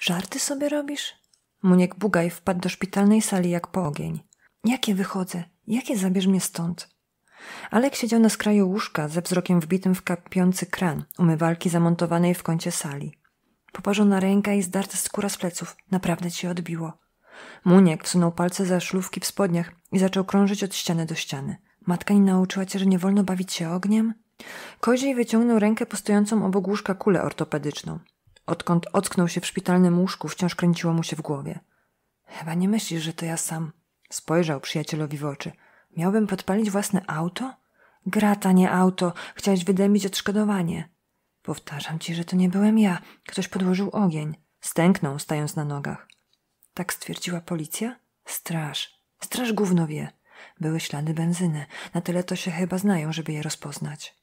Żarty sobie robisz? Muniek Bugaj wpadł do szpitalnej sali jak po ogień. Jakie wychodzę? Jakie zabierz mnie stąd? Alek siedział na skraju łóżka ze wzrokiem wbitym w kapiący kran umywalki zamontowanej w kącie sali. Poparzona ręka i zdarta skóra z pleców naprawdę cię odbiło. Muniek wsunął palce za szlówki w spodniach i zaczął krążyć od ściany do ściany. Matka nie nauczyła cię, że nie wolno bawić się ogniem? Koziej wyciągnął rękę postojącą obok łóżka kulę ortopedyczną. Odkąd ocknął się w szpitalnym łóżku, wciąż kręciło mu się w głowie. Chyba nie myślisz, że to ja sam. Spojrzał przyjacielowi w oczy. Miałbym podpalić własne auto? Grata, nie auto. Chciałeś wydębić odszkodowanie. Powtarzam ci, że to nie byłem ja. Ktoś podłożył ogień. Stęknął, stając na nogach. Tak stwierdziła policja? Straż. Straż gówno wie. Były ślady benzyny. Na tyle to się chyba znają, żeby je rozpoznać.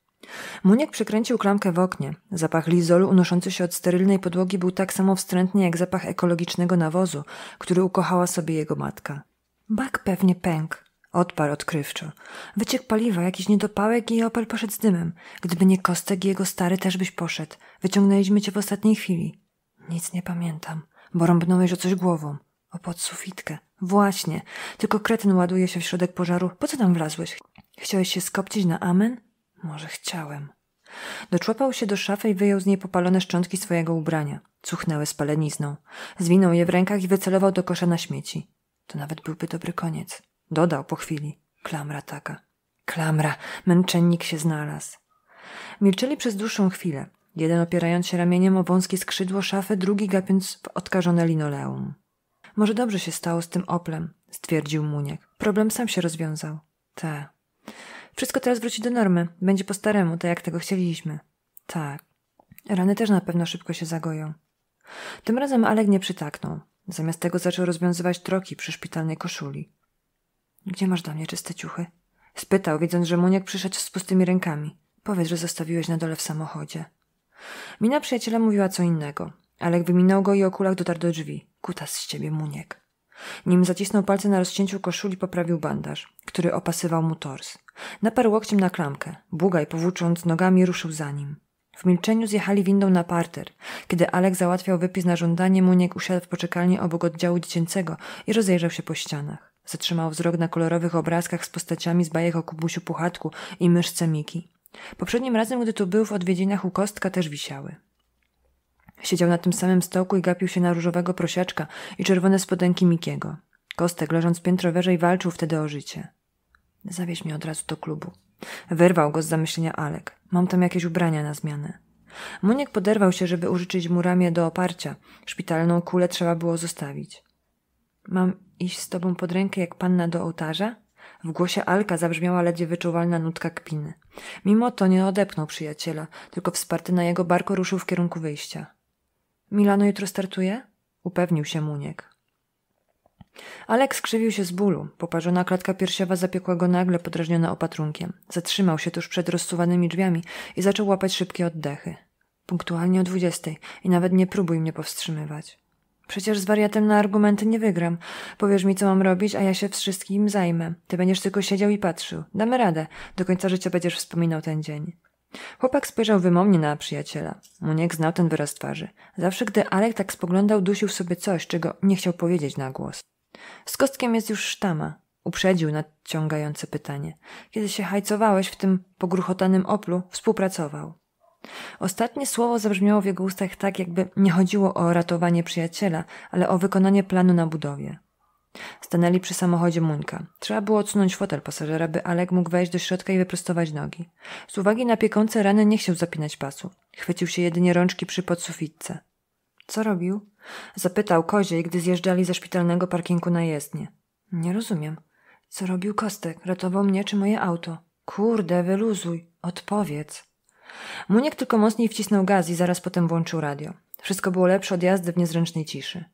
Muniek przekręcił klamkę w oknie. Zapach lizolu unoszący się od sterylnej podłogi był tak samo wstrętny jak zapach ekologicznego nawozu, który ukochała sobie jego matka. Bak pewnie pęk, odparł odkrywczo. Wyciek paliwa, jakiś niedopałek i opel poszedł z dymem. Gdyby nie Kostek i jego stary też byś poszedł. Wyciągnęliśmy cię w ostatniej chwili. Nic nie pamiętam, Borąbnąłeś o coś głową. O pod sufitkę. Właśnie. Tylko kretyn ładuje się w środek pożaru. Po co tam wlazłeś? Chciałeś się skopcić na amen? Może chciałem. Doczłapał się do szafy i wyjął z niej popalone szczątki swojego ubrania. Cuchnęły spalenizną. Zwinął je w rękach i wycelował do kosza na śmieci. To nawet byłby dobry koniec. Dodał po chwili. Klamra taka. Klamra. Męczennik się znalazł. Milczeli przez dłuższą chwilę. Jeden opierając się ramieniem o wąskie skrzydło szafy, drugi gapiąc w odkażone linoleum. Może dobrze się stało z tym oplem, stwierdził Muniek. Problem sam się rozwiązał. Te. Wszystko teraz wróci do normy. Będzie po staremu, tak jak tego chcieliśmy. Tak. Rany też na pewno szybko się zagoją. Tym razem Alek nie przytaknął. Zamiast tego zaczął rozwiązywać troki przy szpitalnej koszuli. Gdzie masz dla mnie czyste ciuchy? Spytał, widząc, że Muniek przyszedł z pustymi rękami. Powiedz, że zostawiłeś na dole w samochodzie. Mina przyjaciela mówiła co innego. Alek wyminął go i o kulach dotarł do drzwi. Kutas z ciebie, Muniek. Nim zacisnął palce na rozcięciu koszuli, poprawił bandaż, który opasywał mu tors. Naparł łokciem na klamkę. Bugaj, powłócząc nogami, ruszył za nim. W milczeniu zjechali windą na parter. Kiedy Alek załatwiał wypis na żądanie, Muniek usiadł w poczekalni obok oddziału dziecięcego i rozejrzał się po ścianach. Zatrzymał wzrok na kolorowych obrazkach z postaciami z bajek o Kubusiu Puchatku i myszce Miki. Poprzednim razem, gdy tu był w odwiedzinach u Kostka, też wisiały. Siedział na tym samym stoku i gapił się na różowego prosiaczka i czerwone spodenki Mikiego. Kostek, leżąc piętro wyżej, walczył wtedy o życie. Zawieź mnie od razu do klubu. Wyrwał go z zamyślenia Alek. Mam tam jakieś ubrania na zmianę. Muniek poderwał się, żeby użyczyć mu ramię do oparcia. Szpitalną kulę trzeba było zostawić. Mam iść z tobą pod rękę jak panna do ołtarza? W głosie Alka zabrzmiała ledwie wyczuwalna nutka kpiny. Mimo to nie odepnął przyjaciela, tylko wsparty na jego barko ruszył w kierunku wyjścia. Milano jutro startuje? Upewnił się Muniek. Alek skrzywił się z bólu. Poparzona klatka piersiowa zapiekła go nagle, podrażniona opatrunkiem. Zatrzymał się tuż przed rozsuwanymi drzwiami i zaczął łapać szybkie oddechy. Punktualnie o dwudziestej i nawet nie próbuj mnie powstrzymywać. Przecież z wariatem na argumenty nie wygram. Powiesz mi, co mam robić, a ja się wszystkim zajmę. Ty będziesz tylko siedział i patrzył. Damy radę. Do końca życia będziesz wspominał ten dzień. Chłopak spojrzał wymownie na przyjaciela. Muniek znał ten wyraz twarzy. Zawsze, gdy Alek tak spoglądał, dusił sobie coś, czego nie chciał powiedzieć na głos. Z kostkiem jest już sztama, uprzedził nadciągające pytanie. Kiedy się hajcowałeś w tym pogruchotanym oplu, współpracował. Ostatnie słowo zabrzmiało w jego ustach tak, jakby nie chodziło o ratowanie przyjaciela, ale o wykonanie planu na budowie. Stanęli przy samochodzie Muńka. Trzeba było odsunąć fotel pasażera, by Alek mógł wejść do środka i wyprostować nogi. Z uwagi na piekące rany nie chciał zapinać pasu. Chwycił się jedynie rączki przy podsufitce. Co robił? Zapytał koziej, gdy zjeżdżali ze szpitalnego parkingu na jezdnię. Nie rozumiem. Co robił Kostek? Ratował mnie czy moje auto? Kurde, wyluzuj. Odpowiedz. Muniek tylko mocniej wcisnął gaz i zaraz potem włączył radio. Wszystko było lepsze od jazdy w niezręcznej ciszy.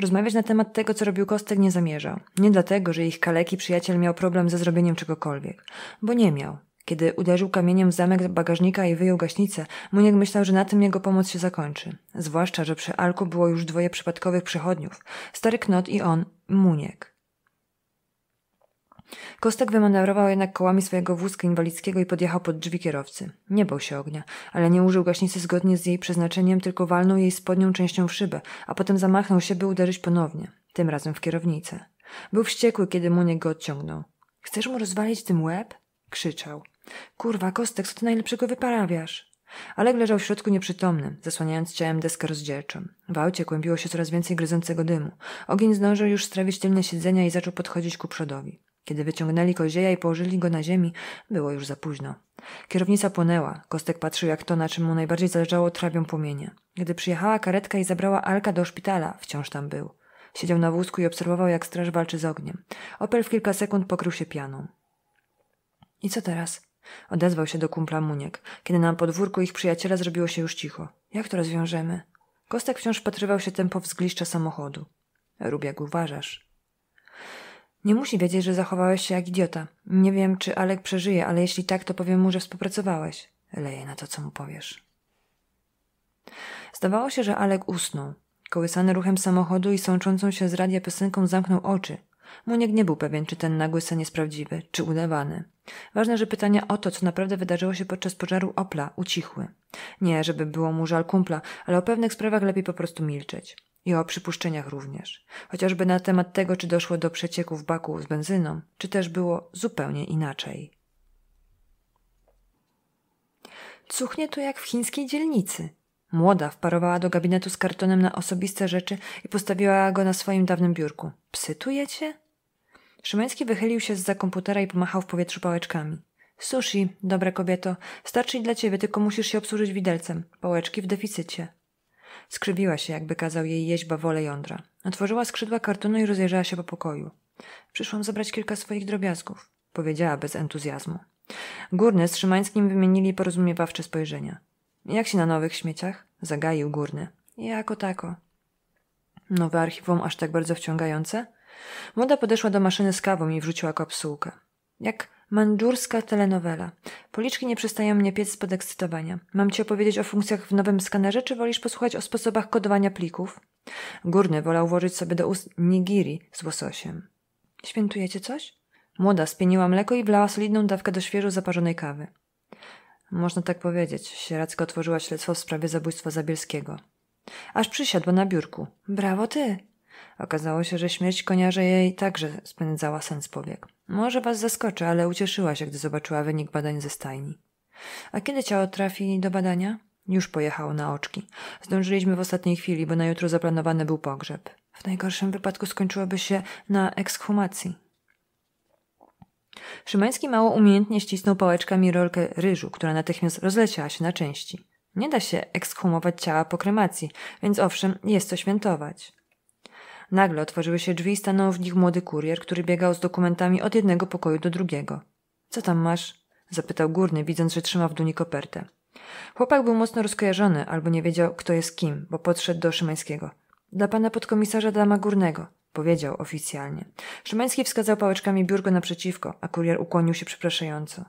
Rozmawiać na temat tego, co robił Kostek, nie zamierzał. Nie dlatego, że ich kaleki przyjaciel miał problem ze zrobieniem czegokolwiek, bo nie miał. Kiedy uderzył kamieniem w zamek bagażnika i wyjął gaśnicę, Muniek myślał, że na tym jego pomoc się zakończy. Zwłaszcza, że przy Alku było już dwoje przypadkowych przechodniów. Stary Knot i on, Muniek. Kostek wymanewrował jednak kołami swojego wózka inwalidzkiego i podjechał pod drzwi kierowcy. Nie bał się ognia, ale nie użył gaśnicy zgodnie z jej przeznaczeniem, tylko walnął jej spodnią częścią w szybę, a potem zamachnął się, by uderzyć ponownie. Tym razem w kierownicę. Był wściekły, kiedy Muniek go odciągnął. Chcesz mu rozwalić tym łeb? krzyczał. Kurwa, Kostek, co ty najlepszego wyparawiasz? Aleg leżał w środku nieprzytomny, zasłaniając ciałem deskę rozdzielczą. W aucie kłębiło się coraz więcej gryzącego dymu. Ogień zdążył już strawić tylne siedzenia i zaczął podchodzić ku przodowi. Kiedy wyciągnęli kozieja i położyli go na ziemi, było już za późno. Kierownica płonęła. Kostek patrzył, jak to, na czym mu najbardziej zależało, trawią płomienie. Gdy przyjechała karetka i zabrała Alka do szpitala, wciąż tam był. Siedział na wózku i obserwował, jak straż walczy z ogniem. Opel w kilka sekund pokrył się pianą. I co teraz? Odezwał się do kumpla Muniek, kiedy na podwórku ich przyjaciela zrobiło się już cicho. Jak to rozwiążemy? Kostek wciąż wpatrywał się tempo w zgliszcza samochodu. Rób jak uważasz. Nie musi wiedzieć, że zachowałeś się jak idiota. Nie wiem, czy Alek przeżyje, ale jeśli tak, to powiem mu, że współpracowałeś. Leje na to, co mu powiesz. Zdawało się, że Alek usnął. Kołysany ruchem samochodu i sączącą się z radia piosenką zamknął oczy. Muniek nie był pewien, czy ten nagły sen jest prawdziwy, czy udawany. Ważne, że pytania o to, co naprawdę wydarzyło się podczas pożaru Opla, ucichły. Nie, żeby było mu żal kumpla, ale o pewnych sprawach lepiej po prostu milczeć. I o przypuszczeniach również. Chociażby na temat tego, czy doszło do przecieków baku z benzyną, czy też było zupełnie inaczej. Cuchnie to jak w chińskiej dzielnicy. Młoda wparowała do gabinetu z kartonem na osobiste rzeczy i postawiła go na swoim dawnym biurku. Psytujecie? Szymański wychylił się z za komputera i pomachał w powietrzu pałeczkami. Sushi, dobra kobieto, starczy i dla ciebie, tylko musisz się obsłużyć widelcem. Pałeczki w deficycie. Skrzywiła się, jakby kazał jej jeść bawole jądra. Otworzyła skrzydła kartonu i rozejrzała się po pokoju. Przyszłam zabrać kilka swoich drobiazgów, powiedziała bez entuzjazmu. Górny z Szymańskim wymienili porozumiewawcze spojrzenia. Jak się na nowych śmieciach? Zagaił Górny. Jako tako. Nowe archiwum aż tak bardzo wciągające? Młoda podeszła do maszyny z kawą i wrzuciła kapsułkę. Jak mandżurska telenowela. Policzki nie przestają mnie piec z podekscytowania. Mam ci opowiedzieć o funkcjach w nowym skanerze, czy wolisz posłuchać o sposobach kodowania plików? Górny wolał włożyć sobie do ust nigiri z łososiem. Świętujecie coś? Młoda spieniła mleko i wlała solidną dawkę do świeżo zaparzonej kawy. Można tak powiedzieć. Sieracka otworzyła śledztwo w sprawie zabójstwa Zabielskiego. Aż przysiadła na biurku. Brawo ty! Okazało się, że śmierć koniarza jej także spędzała sens powiek. Może was zaskoczy, ale ucieszyła się, gdy zobaczyła wynik badań ze stajni. A kiedy ciało trafi do badania? Już pojechało na oczki. Zdążyliśmy w ostatniej chwili, bo na jutro zaplanowany był pogrzeb. W najgorszym wypadku skończyłoby się na ekshumacji. Szymański mało umiejętnie ścisnął pałeczkami rolkę ryżu, która natychmiast rozleciała się na części. Nie da się ekshumować ciała po kremacji, więc owszem, jest co świętować. Nagle otworzyły się drzwi i stanął w nich młody kurier, który biegał z dokumentami od jednego pokoju do drugiego. Co tam masz? zapytał górny, widząc, że trzyma w duni kopertę. Chłopak był mocno rozkojarzony, albo nie wiedział, kto jest kim, bo podszedł do Szymańskiego. Dla pana podkomisarza Dama Górnego, powiedział oficjalnie. Szymański wskazał pałeczkami biurko naprzeciwko, a kurier ukłonił się przepraszająco.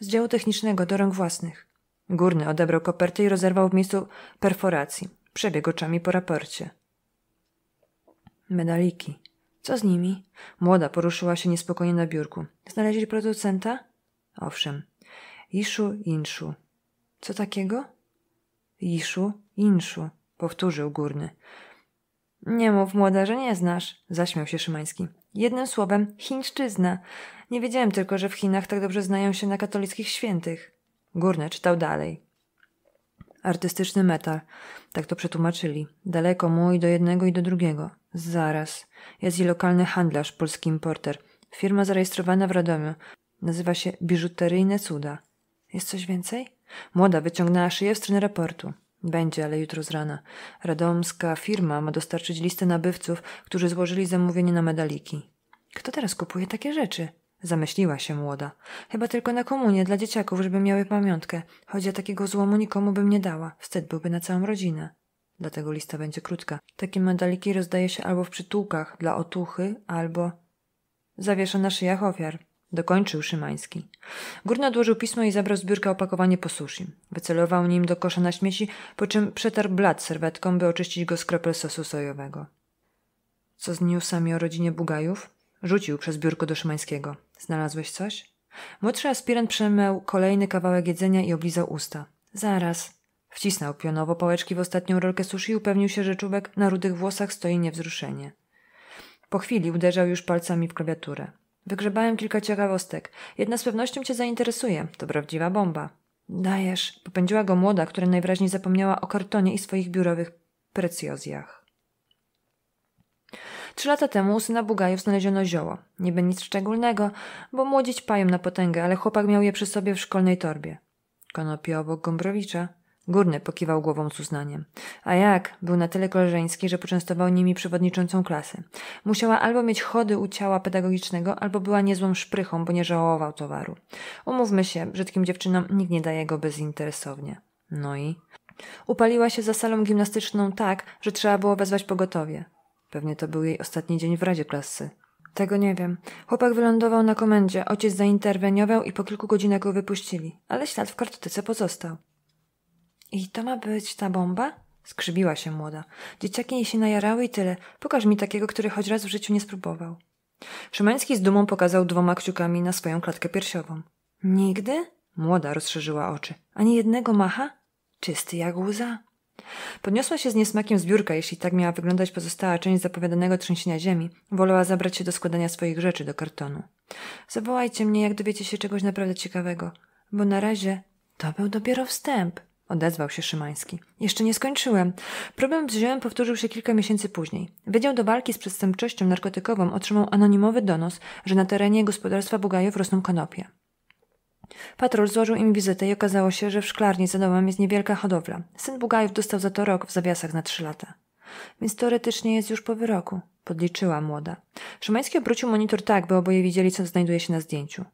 Z działu technicznego do rąk własnych. Górny odebrał kopertę i rozerwał w miejscu perforacji. Przebiegł oczami po raporcie. Medaliki. Co z nimi? Młoda poruszyła się niespokojnie na biurku. Znaleźli producenta? Owszem. Iszu Inszu. Co takiego? Iszu Inszu, powtórzył górny. Nie mów, młoda, że nie znasz, zaśmiał się Szymański. Jednym słowem, chińszczyzna. Nie wiedziałem tylko, że w Chinach tak dobrze znają się na katolickich świętych. Górny czytał dalej. Artystyczny metal. Tak to przetłumaczyli. Daleko mu i do jednego i do drugiego. Zaraz. Jest i lokalny handlarz, polski importer. Firma zarejestrowana w Radomiu. Nazywa się Biżuteryjne Cuda. Jest coś więcej? Młoda wyciągnęła szyję w stronę raportu. Będzie, ale jutro z rana. Radomska firma ma dostarczyć listę nabywców, którzy złożyli zamówienie na medaliki. Kto teraz kupuje takie rzeczy? Zamyśliła się młoda. Chyba tylko na komunie dla dzieciaków, żeby miały pamiątkę, choć ja takiego złomu nikomu bym nie dała. Wstyd byłby na całą rodzinę. Dlatego lista będzie krótka. Takie medaliki rozdaje się albo w przytułkach dla otuchy, albo... Zawiesza na szyjach ofiar. Dokończył Szymański. Górny odłożył pismo i zabrał z biurka opakowanie po sushi. Wycelował nim do kosza na śmieci, po czym przetarł blat serwetką, by oczyścić go z kropel sosu sojowego. Co z newsami o rodzinie Bugajów? Rzucił przez biurko do Szymańskiego. Znalazłeś coś? Młodszy aspirant przemył kolejny kawałek jedzenia i oblizał usta. Zaraz. Wcisnął pionowo pałeczki w ostatnią rolkę suszy i upewnił się, że czubek na rudych włosach stoi niewzruszenie. Po chwili uderzał już palcami w klawiaturę. Wygrzebałem kilka ciekawostek. Jedna z pewnością cię zainteresuje. To prawdziwa bomba. Dajesz. Popędziła go młoda, która najwyraźniej zapomniała o kartonie i swoich biurowych precjozjach. Trzy lata temu u syna Bugajów znaleziono zioło. Niby nic szczególnego, bo młodzić pają na potęgę, ale chłopak miał je przy sobie w szkolnej torbie. Konopie obok Gombrowicza. Górny pokiwał głową z uznaniem. A jak? Był na tyle koleżeński, że poczęstował nimi przewodniczącą klasy. Musiała albo mieć chody u ciała pedagogicznego, albo była niezłą szprychą, bo nie żałował towaru. Umówmy się, brzydkim dziewczynom nikt nie daje go bezinteresownie. No i? Upaliła się za salą gimnastyczną tak, że trzeba było wezwać pogotowie. Pewnie to był jej ostatni dzień w Radzie Klasy. Tego nie wiem. Chłopak wylądował na komendzie, ojciec zainterweniował i po kilku godzinach go wypuścili, ale ślad w kartotyce pozostał. I to ma być ta bomba? Skrzybiła się młoda. Dzieciaki jej się najarały i tyle. Pokaż mi takiego, który choć raz w życiu nie spróbował. Szymański z dumą pokazał dwoma kciukami na swoją klatkę piersiową. Nigdy? Młoda rozszerzyła oczy. Ani jednego macha? Czysty jak łza. Podniosła się z niesmakiem z biurka, jeśli tak miała wyglądać pozostała część zapowiadanego trzęsienia ziemi. Wolała zabrać się do składania swoich rzeczy do kartonu. Zawołajcie mnie, jak dowiecie się czegoś naprawdę ciekawego, bo na razie to był dopiero wstęp odezwał się Szymański. Jeszcze nie skończyłem. Problem z ziołem powtórzył się kilka miesięcy później. Wydział do walki z przestępczością narkotykową otrzymał anonimowy donos, że na terenie gospodarstwa Bugajów rosną konopie. Patrol złożył im wizytę i okazało się, że w szklarni za domem jest niewielka hodowla. Syn Bugajów dostał za to rok w zawiasach na trzy lata. Więc teoretycznie jest już po wyroku, podliczyła młoda. Szymański obrócił monitor tak, by oboje widzieli, co znajduje się na zdjęciu.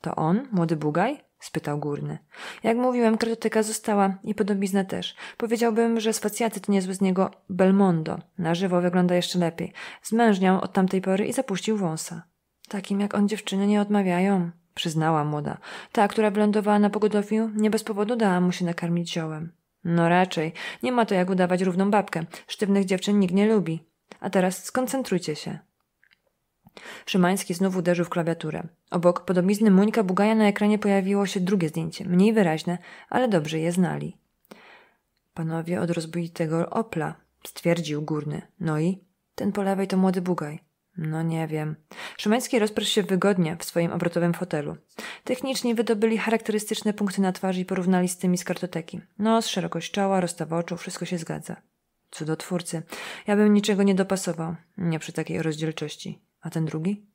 To on, młody Bugaj? spytał górny. Jak mówiłem, kredytyka została i podobizna też. Powiedziałbym, że z facjaty to niezły z niego Belmondo. Na żywo wygląda jeszcze lepiej. Zmężniał od tamtej pory i zapuścił wąsa. Takim jak on dziewczyny nie odmawiają, przyznała młoda. Ta, która wylądowała na pogodowiu, nie bez powodu dała mu się nakarmić ziołem. No raczej, nie ma to jak udawać równą babkę. Sztywnych dziewczyn nikt nie lubi. A teraz skoncentrujcie się. Szymański znów uderzył w klawiaturę. Obok podobizny Muńka Bugaja na ekranie pojawiło się drugie zdjęcie, mniej wyraźne, ale dobrze je znali. Panowie od rozbitego Opla, stwierdził górny. No i? Ten po lewej to młody Bugaj. No nie wiem. Szymański rozprosł się wygodnie w swoim obrotowym fotelu. Technicznie wydobyli charakterystyczne punkty na twarzy i porównali z tymi z kartoteki. Nos, szerokość czoła, rozstaw oczu, wszystko się zgadza. Cudotwórcy. Ja bym niczego nie dopasował. Nie przy takiej rozdzielczości. A ten drugi?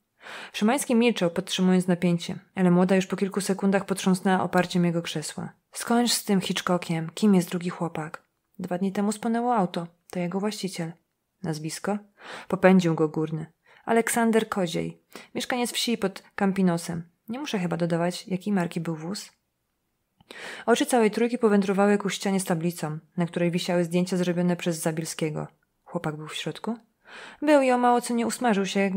Szymański milczał, podtrzymując napięcie, ale młoda już po kilku sekundach potrząsnęła oparciem jego krzesła. Skończ z tym Hitchcockiem. Kim jest drugi chłopak? Dwa dni temu spłonęło auto. To jego właściciel. Nazwisko? Popędził go górny. Aleksander Kodziej, mieszkaniec wsi pod Kampinosem. Nie muszę chyba dodawać, jakiej marki był wóz. Oczy całej trójki powędrowały ku ścianie z tablicą, na której wisiały zdjęcia zrobione przez Zabilskiego. Chłopak był w środku? Był i o mało co nie usmażył się, jak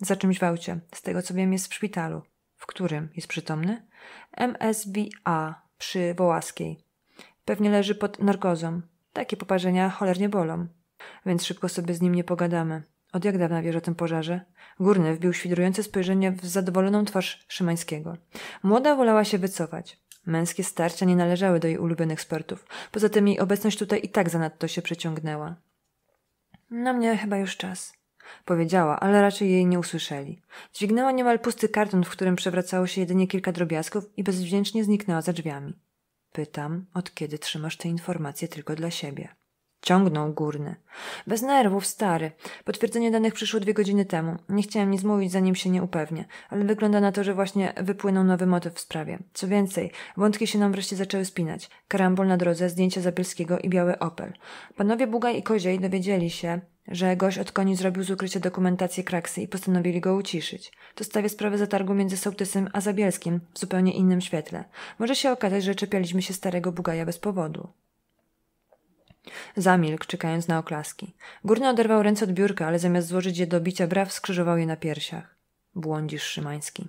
za czymś w aucie. Z tego co wiem jest w szpitalu. W którym jest przytomny? MSBA przy Wołaskiej. Pewnie leży pod narkozą. Takie poparzenia cholernie bolą. Więc szybko sobie z nim nie pogadamy. Od jak dawna wiesz o tym pożarze? Górny wbił świdrujące spojrzenie w zadowoloną twarz Szymańskiego. Młoda wolała się wycofać. Męskie starcia nie należały do jej ulubionych sportów. Poza tym jej obecność tutaj i tak zanadto się przeciągnęła. Na mnie chyba już czas. Powiedziała, ale raczej jej nie usłyszeli. Dźwignęła niemal pusty karton, w którym przewracało się jedynie kilka drobiazgów i bezwdzięcznie zniknęła za drzwiami. Pytam, od kiedy trzymasz te informacje tylko dla siebie? Ciągnął górny. Bez nerwów, stary. Potwierdzenie danych przyszło dwie godziny temu. Nie chciałem nic mówić, zanim się nie upewnię, ale wygląda na to, że właśnie wypłynął nowy motyw w sprawie. Co więcej, wątki się nam wreszcie zaczęły spinać. Karambol na drodze, zdjęcia Zabielskiego i biały Opel. Panowie Bugaj i Koziej dowiedzieli się, że gość od koni zrobił z ukrycia dokumentację Kraksy i postanowili go uciszyć. To stawia sprawę zatargu między Sołtysem a Zabielskim w zupełnie innym świetle. Może się okazać, że czepialiśmy się starego Bugaja bez powodu. Zamilkł, czekając na oklaski. Górny oderwał ręce od biurka, ale zamiast złożyć je do bicia braw, skrzyżował je na piersiach. Błądzisz, Szymański.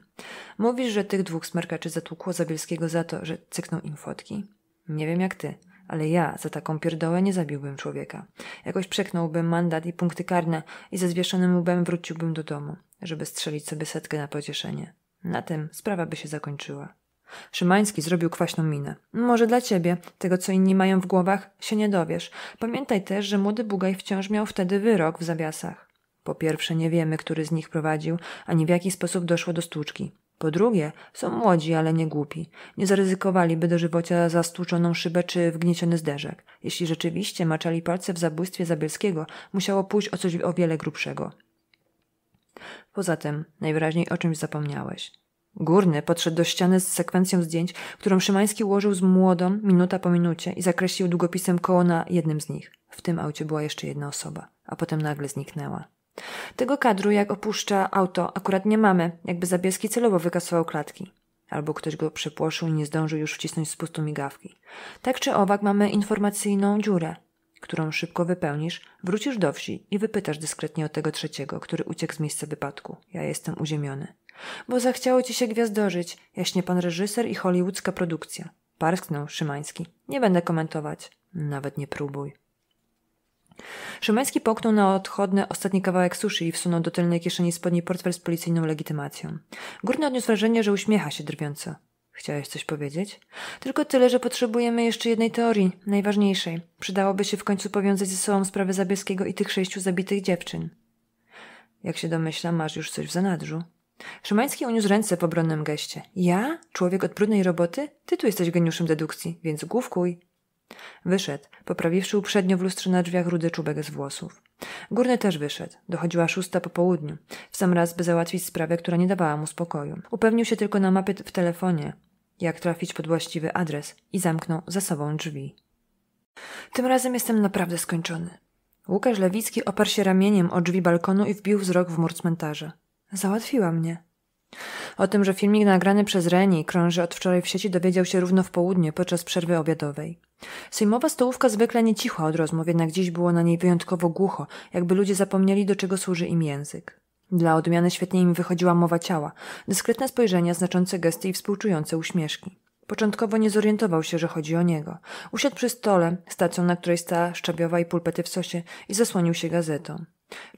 Mówisz, że tych dwóch smerkaczy zatłukło Zabielskiego za to, że cyknął im fotki? Nie wiem jak ty, ale ja za taką pierdołę nie zabiłbym człowieka. Jakoś przeknąłbym mandat i punkty karne i ze zwieszonym łbem wróciłbym do domu, żeby strzelić sobie setkę na pocieszenie. Na tym sprawa by się zakończyła. Szymański zrobił kwaśną minę. Może dla ciebie, tego co inni mają w głowach, się nie dowiesz. Pamiętaj też, że młody Bugaj wciąż miał wtedy wyrok w zawiasach. Po pierwsze, nie wiemy, który z nich prowadził, ani w jaki sposób doszło do stłuczki. Po drugie, są młodzi, ale nie głupi. Nie zaryzykowaliby dożywocia za stłuczoną szybę czy wgnieciony zderzek. Jeśli rzeczywiście maczali palce w zabójstwie Zabielskiego, musiało pójść o coś o wiele grubszego. Poza tym, najwyraźniej o czymś zapomniałeś. Górny podszedł do ściany z sekwencją zdjęć, którą Szymański ułożył z młodą, minuta po minucie i zakreślił długopisem koło na jednym z nich. W tym aucie była jeszcze jedna osoba, a potem nagle zniknęła. Tego kadru, jak opuszcza auto, akurat nie mamy, jakby Zabieski celowo wykasował klatki. Albo ktoś go przepłoszył i nie zdążył już wcisnąć spustu migawki. Tak czy owak mamy informacyjną dziurę, którą szybko wypełnisz, wrócisz do wsi i wypytasz dyskretnie o tego trzeciego, który uciekł z miejsca wypadku. Ja jestem uziemiony. Bo zachciało ci się gwiazdożyć, jaśnie pan reżyser i hollywoodzka produkcja. Parsknął Szymański. Nie będę komentować. Nawet nie próbuj. Szymański poknął na odchodny ostatni kawałek suszy i wsunął do tylnej kieszeni spodni portfel z policyjną legitymacją. Górny odniósł wrażenie, że uśmiecha się drwiąco. Chciałeś coś powiedzieć? Tylko tyle, że potrzebujemy jeszcze jednej teorii, najważniejszej. Przydałoby się w końcu powiązać ze sobą sprawę Zabieskiego i tych sześciu zabitych dziewczyn. Jak się domyślam, masz już coś w zanadrzu. Szymański uniósł ręce w obronnym geście. Ja? Człowiek od brudnej roboty? Ty tu jesteś geniuszem dedukcji, więc główkuj. Wyszedł, poprawiwszy uprzednio w lustrze na drzwiach rudy czubek z włosów. Górny też wyszedł. Dochodziła szósta po południu. W sam raz, by załatwić sprawę, która nie dawała mu spokoju. Upewnił się tylko na mapie w telefonie, jak trafić pod właściwy adres i zamknął za sobą drzwi. Tym razem jestem naprawdę skończony. Łukasz Lewicki oparł się ramieniem o drzwi balkonu i wbił wzrok w mur cmentarza. Załatwiła mnie. O tym, że filmik nagrany przez Reni krąży od wczoraj w sieci, dowiedział się równo w południe podczas przerwy obiadowej. Sejmowa stołówka zwykle nie cichła od rozmów, jednak dziś było na niej wyjątkowo głucho, jakby ludzie zapomnieli, do czego służy im język. Dla odmiany świetnie im wychodziła mowa ciała, dyskretne spojrzenia, znaczące gesty i współczujące uśmieszki. Początkowo nie zorientował się, że chodzi o niego. Usiadł przy stole, stacją, na której stała szczabiowa i pulpety w sosie i zasłonił się gazetą.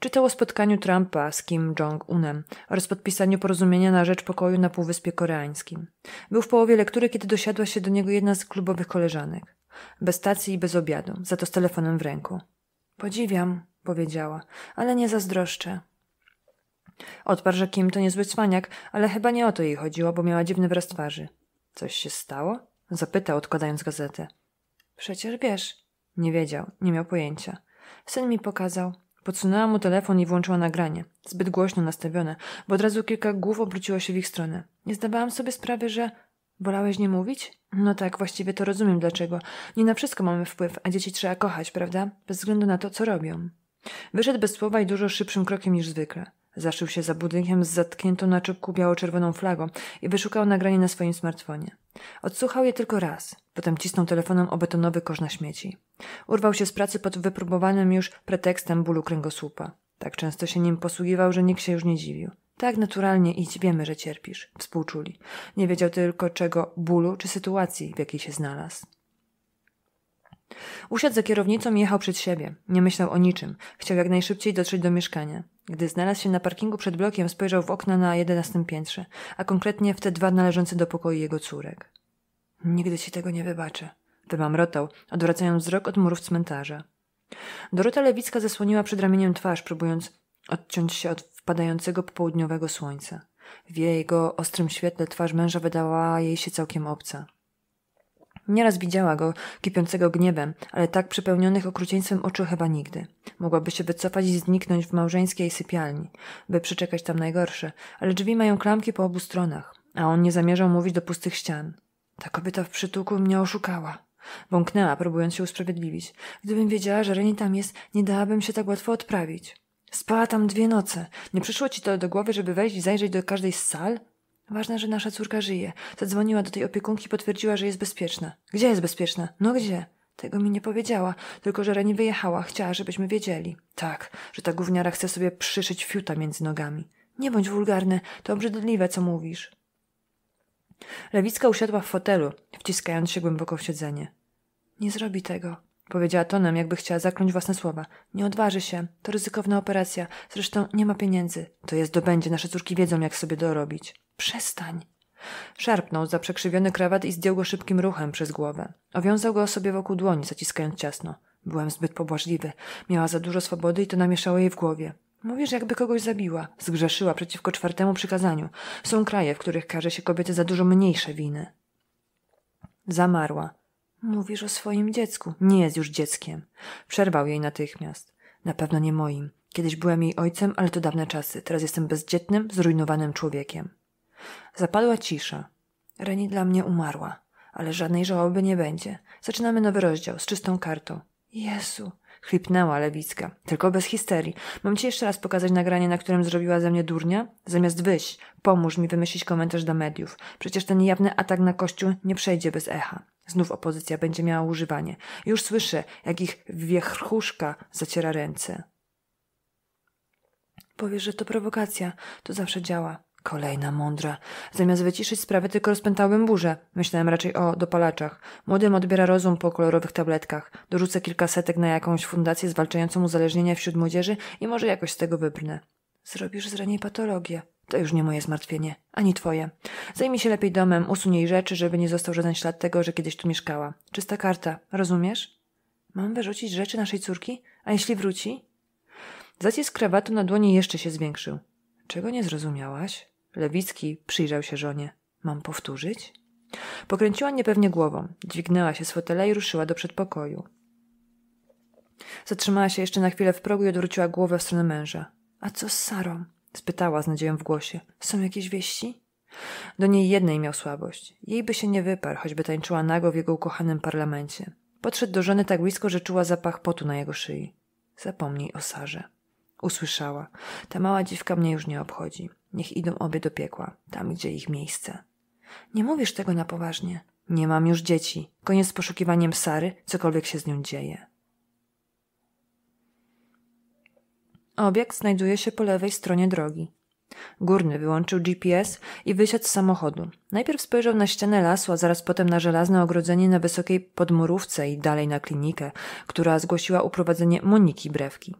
Czytał o spotkaniu Trumpa z Kim Jong-unem oraz podpisaniu porozumienia na rzecz pokoju na Półwyspie Koreańskim. Był w połowie lektury, kiedy dosiadła się do niego jedna z klubowych koleżanek. Bez stacji i bez obiadu, za to z telefonem w ręku. Podziwiam, powiedziała, ale nie zazdroszczę. Odparł, że Kim to niezły cwaniak, ale chyba nie o to jej chodziło, bo miała dziwny wyraz twarzy. Coś się stało? Zapytał, odkładając gazetę. Przecież wiesz. Nie wiedział, nie miał pojęcia. Syn mi pokazał. Podsunęła mu telefon i włączyła nagranie, zbyt głośno nastawione, bo od razu kilka głów obróciło się w ich stronę. Nie zdawałam sobie sprawy, że. Wolałeś nie mówić? No tak, właściwie to rozumiem dlaczego. Nie na wszystko mamy wpływ, a dzieci trzeba kochać, prawda? Bez względu na to, co robią. Wyszedł bez słowa i dużo szybszym krokiem niż zwykle. Zaszył się za budynkiem z zatkniętą na czubku biało-czerwoną flagą i wyszukał nagranie na swoim smartfonie. Odsłuchał je tylko raz, potem cisnął telefonem o betonowy kosz na śmieci. Urwał się z pracy pod wypróbowanym już pretekstem bólu kręgosłupa. Tak często się nim posługiwał, że nikt się już nie dziwił. Tak naturalnie idź, wiemy, że cierpisz. Współczuli. Nie wiedział tylko czego bólu czy sytuacji, w jakiej się znalazł. Usiadł za kierownicą i jechał przed siebie. Nie myślał o niczym. Chciał jak najszybciej dotrzeć do mieszkania. Gdy znalazł się na parkingu przed blokiem, spojrzał w okna na jedenastym piętrze, a konkretnie w te dwa należące do pokoju jego córek. Nigdy ci tego nie wybaczę, wymamrotał, odwracając wzrok od murów cmentarza. Dorota Lewicka zasłoniła przed ramieniem twarz, próbując odciąć się od wpadającego popołudniowego słońca. W jego ostrym świetle twarz męża wydała jej się całkiem obca. Nieraz widziała go, kipiącego gniewem, ale tak przepełnionych okrucieństwem oczu chyba nigdy. Mogłaby się wycofać i zniknąć w małżeńskiej sypialni, by przyczekać tam najgorsze, ale drzwi mają klamki po obu stronach, a on nie zamierzał mówić do pustych ścian. Ta kobieta w przytuku mnie oszukała. Bąknęła, próbując się usprawiedliwić. Gdybym wiedziała, że Reni tam jest, nie dałabym się tak łatwo odprawić. Spała tam dwie noce. Nie przyszło ci to do głowy, żeby wejść i zajrzeć do każdej z sal? Ważne, że nasza córka żyje. Zadzwoniła do tej opiekunki, potwierdziła, że jest bezpieczna. Gdzie jest bezpieczna? No gdzie? Tego mi nie powiedziała, tylko że Reni wyjechała, chciała, żebyśmy wiedzieli. Tak, że ta gówniara chce sobie przyszyć fiuta między nogami. Nie bądź wulgarny, to obrzydliwe, co mówisz. Lewicka usiadła w fotelu, wciskając się głęboko w siedzenie. Nie zrobi tego, Powiedziała tonem, jakby chciała zakląć własne słowa. Nie odważy się. To ryzykowna operacja. Zresztą nie ma pieniędzy. To jest zdobędzie. Nasze córki wiedzą, jak sobie dorobić. Przestań. Szarpnął za przekrzywiony krawat i zdjął go szybkim ruchem przez głowę. Owiązał go sobie wokół dłoni, zaciskając ciasno. Byłem zbyt pobłażliwy. Miała za dużo swobody i to namieszało jej w głowie. Mówisz, jakby kogoś zabiła. Zgrzeszyła przeciwko czwartemu przykazaniu. Są kraje, w których karze się kobiety za dużo mniejsze winy. Zamarła. Mówisz o swoim dziecku. Nie jest już dzieckiem. Przerwał jej natychmiast. Na pewno nie moim. Kiedyś byłem jej ojcem, ale to dawne czasy. Teraz jestem bezdzietnym, zrujnowanym człowiekiem. Zapadła cisza. Reni dla mnie umarła, ale żadnej żałoby nie będzie. Zaczynamy nowy rozdział z czystą kartą. Jezu, chlipnęła Lewicka. Tylko bez histerii. Mam ci jeszcze raz pokazać nagranie, na którym zrobiła ze mnie durnia? Zamiast wyjść, pomóż mi wymyślić komentarz do mediów. Przecież ten jawny atak na kościół nie przejdzie bez echa. Znów opozycja będzie miała używanie. Już słyszę, jak ich wiechruszka zaciera ręce. Powiesz, że to prowokacja. To zawsze działa. Kolejna mądra. Zamiast wyciszyć sprawę, tylko rozpętałem burzę. Myślałem raczej o dopalaczach. Młodym odbiera rozum po kolorowych tabletkach. Dorzucę kilka setek na jakąś fundację zwalczającą uzależnienia wśród młodzieży i może jakoś z tego wybrnę. Zrobisz z niej patologię. To już nie moje zmartwienie, ani twoje. Zajmij się lepiej domem, usuń jej rzeczy, żeby nie został żaden ślad tego, że kiedyś tu mieszkała. Czysta karta, rozumiesz? Mam wyrzucić rzeczy naszej córki? A jeśli wróci? Zacisk krawatu na dłoni jeszcze się zwiększył. Czego nie zrozumiałaś? Lewicki przyjrzał się żonie. Mam powtórzyć? Pokręciła niepewnie głową, dźwignęła się z fotela i ruszyła do przedpokoju. Zatrzymała się jeszcze na chwilę w progu i odwróciła głowę w stronę męża. A co z Sarą? spytała z nadzieją w głosie. Są jakieś wieści? Do niej jednej miał słabość. Jej by się nie wyparł, choćby tańczyła nago w jego ukochanym parlamencie. Podszedł do żony tak blisko, że czuła zapach potu na jego szyi. Zapomnij o Sarze. Usłyszała. Ta mała dziwka mnie już nie obchodzi. Niech idą obie do piekła, tam gdzie ich miejsce. Nie mówisz tego na poważnie. Nie mam już dzieci. Koniec z poszukiwaniem Sary, cokolwiek się z nią dzieje. Obiekt znajduje się po lewej stronie drogi. Górny wyłączył GPS i wysiadł z samochodu. Najpierw spojrzał na ścianę lasu, a zaraz potem na żelazne ogrodzenie na wysokiej podmurówce i dalej na klinikę, która zgłosiła uprowadzenie Moniki Brewki.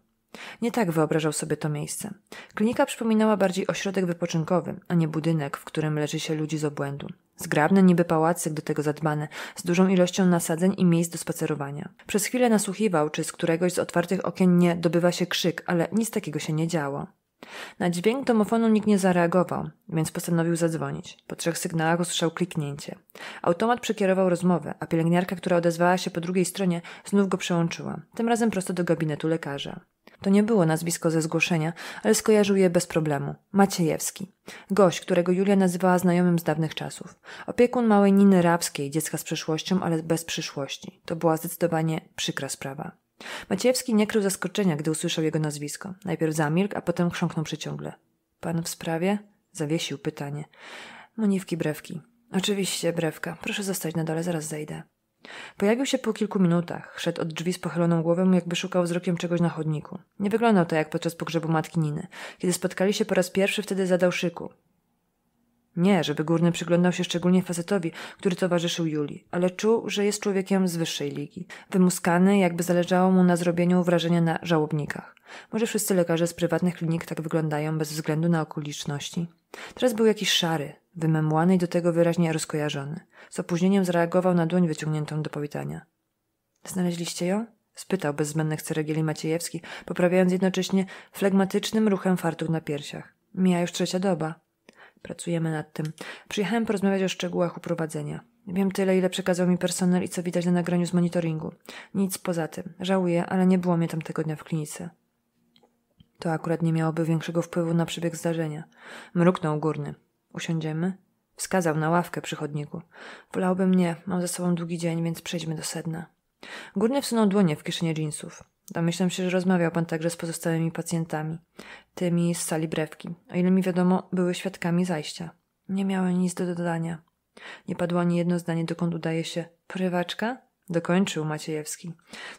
Nie tak wyobrażał sobie to miejsce. Klinika przypominała bardziej ośrodek wypoczynkowy, a nie budynek, w którym leży się ludzi z obłędu. Zgrabne niby pałacyk do tego zadbane, z dużą ilością nasadzeń i miejsc do spacerowania. Przez chwilę nasłuchiwał, czy z któregoś z otwartych okien nie dobywa się krzyk, ale nic takiego się nie działo. Na dźwięk domofonu nikt nie zareagował, więc postanowił zadzwonić. Po trzech sygnałach usłyszał kliknięcie. Automat przekierował rozmowę, a pielęgniarka, która odezwała się po drugiej stronie, znów go przełączyła, tym razem prosto do gabinetu lekarza. To nie było nazwisko ze zgłoszenia, ale skojarzył je bez problemu. Maciejewski. Gość, którego Julia nazywała znajomym z dawnych czasów. Opiekun małej Niny Rabskiej, dziecka z przeszłością, ale bez przyszłości. To była zdecydowanie przykra sprawa. Maciejewski nie krył zaskoczenia, gdy usłyszał jego nazwisko. Najpierw zamilkł, a potem chrząknął przyciągle. Pan w sprawie? Zawiesił pytanie. Moniwki brewki. Oczywiście, brewka. Proszę zostać na dole, zaraz zejdę. Pojawił się po kilku minutach, szedł od drzwi z pochyloną głową, jakby szukał wzrokiem czegoś na chodniku. Nie wyglądał to tak jak podczas pogrzebu matki Niny. Kiedy spotkali się po raz pierwszy, wtedy zadał szyku. Nie, żeby Górny przyglądał się szczególnie facetowi, który towarzyszył Julii, ale czuł, że jest człowiekiem z wyższej ligi. Wymuskany, jakby zależało mu na zrobieniu wrażenia na żałobnikach. Może wszyscy lekarze z prywatnych klinik tak wyglądają bez względu na okoliczności. Teraz był jakiś szary, wymemłany i do tego wyraźnie rozkojarzony. Z opóźnieniem zareagował na dłoń wyciągniętą do powitania. Znaleźliście ją? spytał bez zbędnych ceregieli Maciejewski, poprawiając jednocześnie flegmatycznym ruchem fartuch na piersiach. Mija już trzecia doba. Pracujemy nad tym. Przyjechałem porozmawiać o szczegółach uprowadzenia. Wiem tyle, ile przekazał mi personel i co widać na nagraniu z monitoringu. Nic poza tym. Żałuję, ale nie było mnie tam tego dnia w klinice. To akurat nie miałoby większego wpływu na przebieg zdarzenia. Mruknął górny. Usiądziemy? Wskazał na ławkę przy chodniku. Wolałbym nie, mam za sobą długi dzień, więc przejdźmy do sedna. Górny wsunął dłonie w kieszenie dżinsów. Domyślam się, że rozmawiał pan także z pozostałymi pacjentami, tymi z sali brewki. O ile mi wiadomo, były świadkami zajścia. Nie miałem nic do dodania. Nie padło ani jedno zdanie, dokąd udaje się Prywaczka? Dokończył Maciejewski.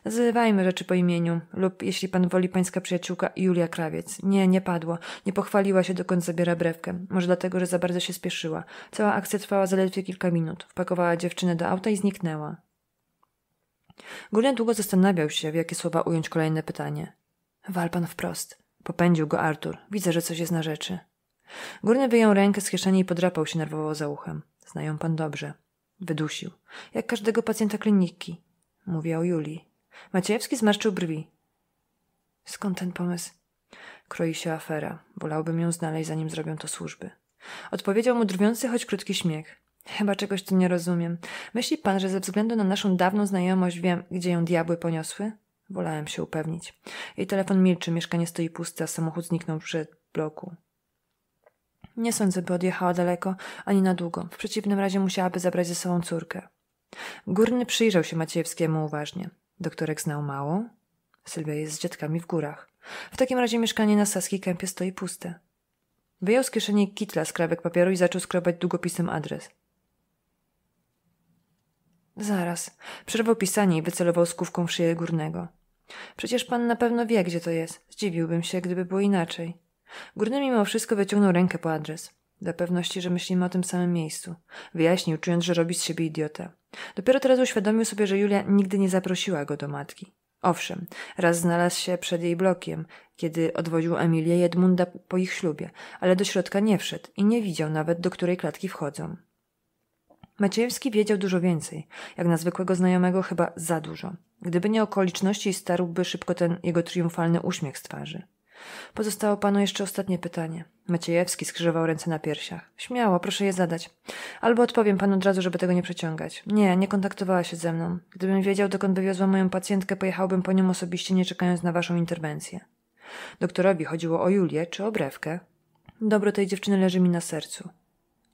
Nazywajmy rzeczy po imieniu, lub jeśli pan woli, pańska przyjaciółka Julia Krawiec. Nie, nie padło. Nie pochwaliła się, dokąd zabiera brewkę. Może dlatego, że za bardzo się spieszyła. Cała akcja trwała zaledwie kilka minut. Wpakowała dziewczynę do auta i zniknęła. Julian długo zastanawiał się, w jakie słowa ująć kolejne pytanie. Wal pan wprost. Popędził go Artur. Widzę, że coś jest na rzeczy. Górny wyjął rękę z kieszeni i podrapał się nerwowo za uchem. Znają pan dobrze. Wydusił. Jak każdego pacjenta kliniki. Mówię o Julii. Maciejewski zmarszczył brwi. Skąd ten pomysł? Kroi się afera. Wolałbym ją znaleźć, zanim zrobią to służby. Odpowiedział mu drwiący, choć krótki śmiech. Chyba czegoś tu nie rozumiem. Myśli pan, że ze względu na naszą dawną znajomość wiem, gdzie ją diabły poniosły? Wolałem się upewnić. Jej telefon milczy, mieszkanie stoi puste, a samochód zniknął przed bloku. Nie sądzę, by odjechała daleko, ani na długo. W przeciwnym razie musiałaby zabrać ze sobą córkę. Górny przyjrzał się Maciejewskiemu uważnie. Doktorek znał mało. Sylwia jest z dziadkami w górach. W takim razie mieszkanie na Saskiej Kępie stoi puste. Wyjął z kieszeni kitla skrawek papieru i zaczął skrobać długopisem adres. Zaraz. Przerwał pisanie i wycelował skówką w szyję górnego. Przecież pan na pewno wie, gdzie to jest. Zdziwiłbym się, gdyby było inaczej. Górny mimo wszystko wyciągnął rękę po adres. Dla pewności, że myślimy o tym samym miejscu. Wyjaśnił, czując, że robi z siebie idiota. Dopiero teraz uświadomił sobie, że Julia nigdy nie zaprosiła go do matki. Owszem, raz znalazł się przed jej blokiem, kiedy odwoził Emilię i Edmunda po ich ślubie, ale do środka nie wszedł i nie widział nawet, do której klatki wchodzą. Maciejewski wiedział dużo więcej, jak na zwykłego znajomego chyba za dużo. Gdyby nie okoliczności, starłby szybko ten jego triumfalny uśmiech z twarzy. Pozostało panu jeszcze ostatnie pytanie. Maciejewski skrzyżował ręce na piersiach. Śmiało, proszę je zadać. Albo odpowiem panu od razu, żeby tego nie przeciągać. Nie, nie kontaktowała się ze mną. Gdybym wiedział, dokąd wywiozła moją pacjentkę, pojechałbym po nią osobiście, nie czekając na waszą interwencję. Doktorowi chodziło o Julię czy o brewkę. Dobro tej dziewczyny leży mi na sercu.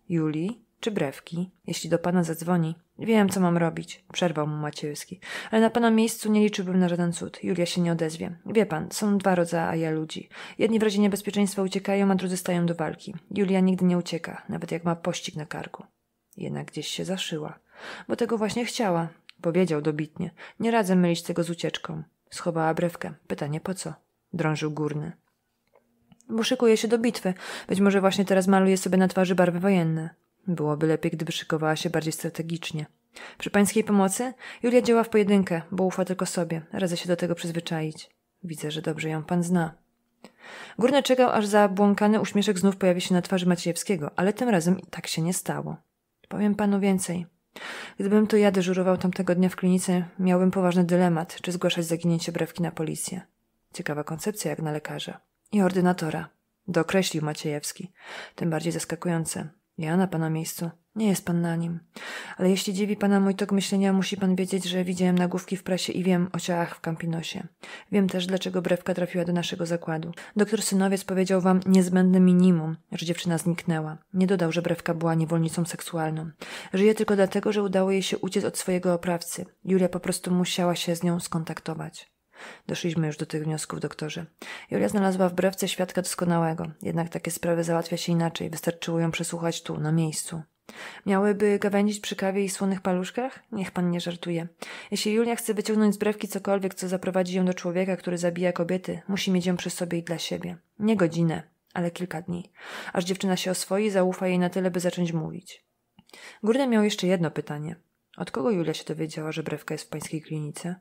Julii? czy brewki, jeśli do pana zadzwoni. Wiem, co mam robić, przerwał mu Maciejewski. Ale na pana miejscu nie liczyłbym na żaden cud. Julia się nie odezwie. Wie pan, są dwa rodzaje ludzi. Jedni w razie niebezpieczeństwa uciekają, a drudzy stają do walki. Julia nigdy nie ucieka, nawet jak ma pościg na karku. Jednak gdzieś się zaszyła. Bo tego właśnie chciała, powiedział dobitnie. Nie radzę mylić tego z ucieczką. Schowała brewkę. Pytanie po co? Drążył górny bo szykuje się do bitwy. Być może właśnie teraz maluje sobie na twarzy barwy wojenne. Byłoby lepiej, gdyby szykowała się bardziej strategicznie. Przy pańskiej pomocy Julia działa w pojedynkę, bo ufa tylko sobie. Radzę się do tego przyzwyczaić. Widzę, że dobrze ją pan zna. Górny czekał, aż zabłąkany uśmieszek znów pojawi się na twarzy Maciejewskiego, ale tym razem tak się nie stało. Powiem panu więcej. Gdybym to ja dyżurował tamtego dnia w klinice, miałbym poważny dylemat, czy zgłaszać zaginięcie brewki na policję. Ciekawa koncepcja jak na lekarza. I ordynatora. Dokreślił Maciejewski. Tym bardziej zaskakujące. Ja na pana miejscu. Nie jest pan na nim. Ale jeśli dziwi pana mój tok myślenia, musi pan wiedzieć, że widziałem nagłówki w prasie i wiem o ciałach w Kampinosie. Wiem też, dlaczego brewka trafiła do naszego zakładu. Doktor Synowiec powiedział wam niezbędne minimum, że dziewczyna zniknęła. Nie dodał, że brewka była niewolnicą seksualną. Żyje tylko dlatego, że udało jej się uciec od swojego oprawcy. Julia po prostu musiała się z nią skontaktować. Doszliśmy już do tych wniosków, doktorze. Julia znalazła w brewce świadka doskonałego, jednak takie sprawy załatwia się inaczej. Wystarczyło ją przesłuchać tu, na miejscu. Miałyby gawędzić przy kawie i słonych paluszkach? Niech pan nie żartuje. Jeśli Julia chce wyciągnąć z brewki cokolwiek, co zaprowadzi ją do człowieka, który zabija kobiety, musi mieć ją przy sobie i dla siebie. Nie godzinę, ale kilka dni. Aż dziewczyna się oswoi i zaufa jej na tyle, by zacząć mówić. Górny miał jeszcze jedno pytanie. Od kogo Julia się dowiedziała, że brewka jest w pańskiej klinice?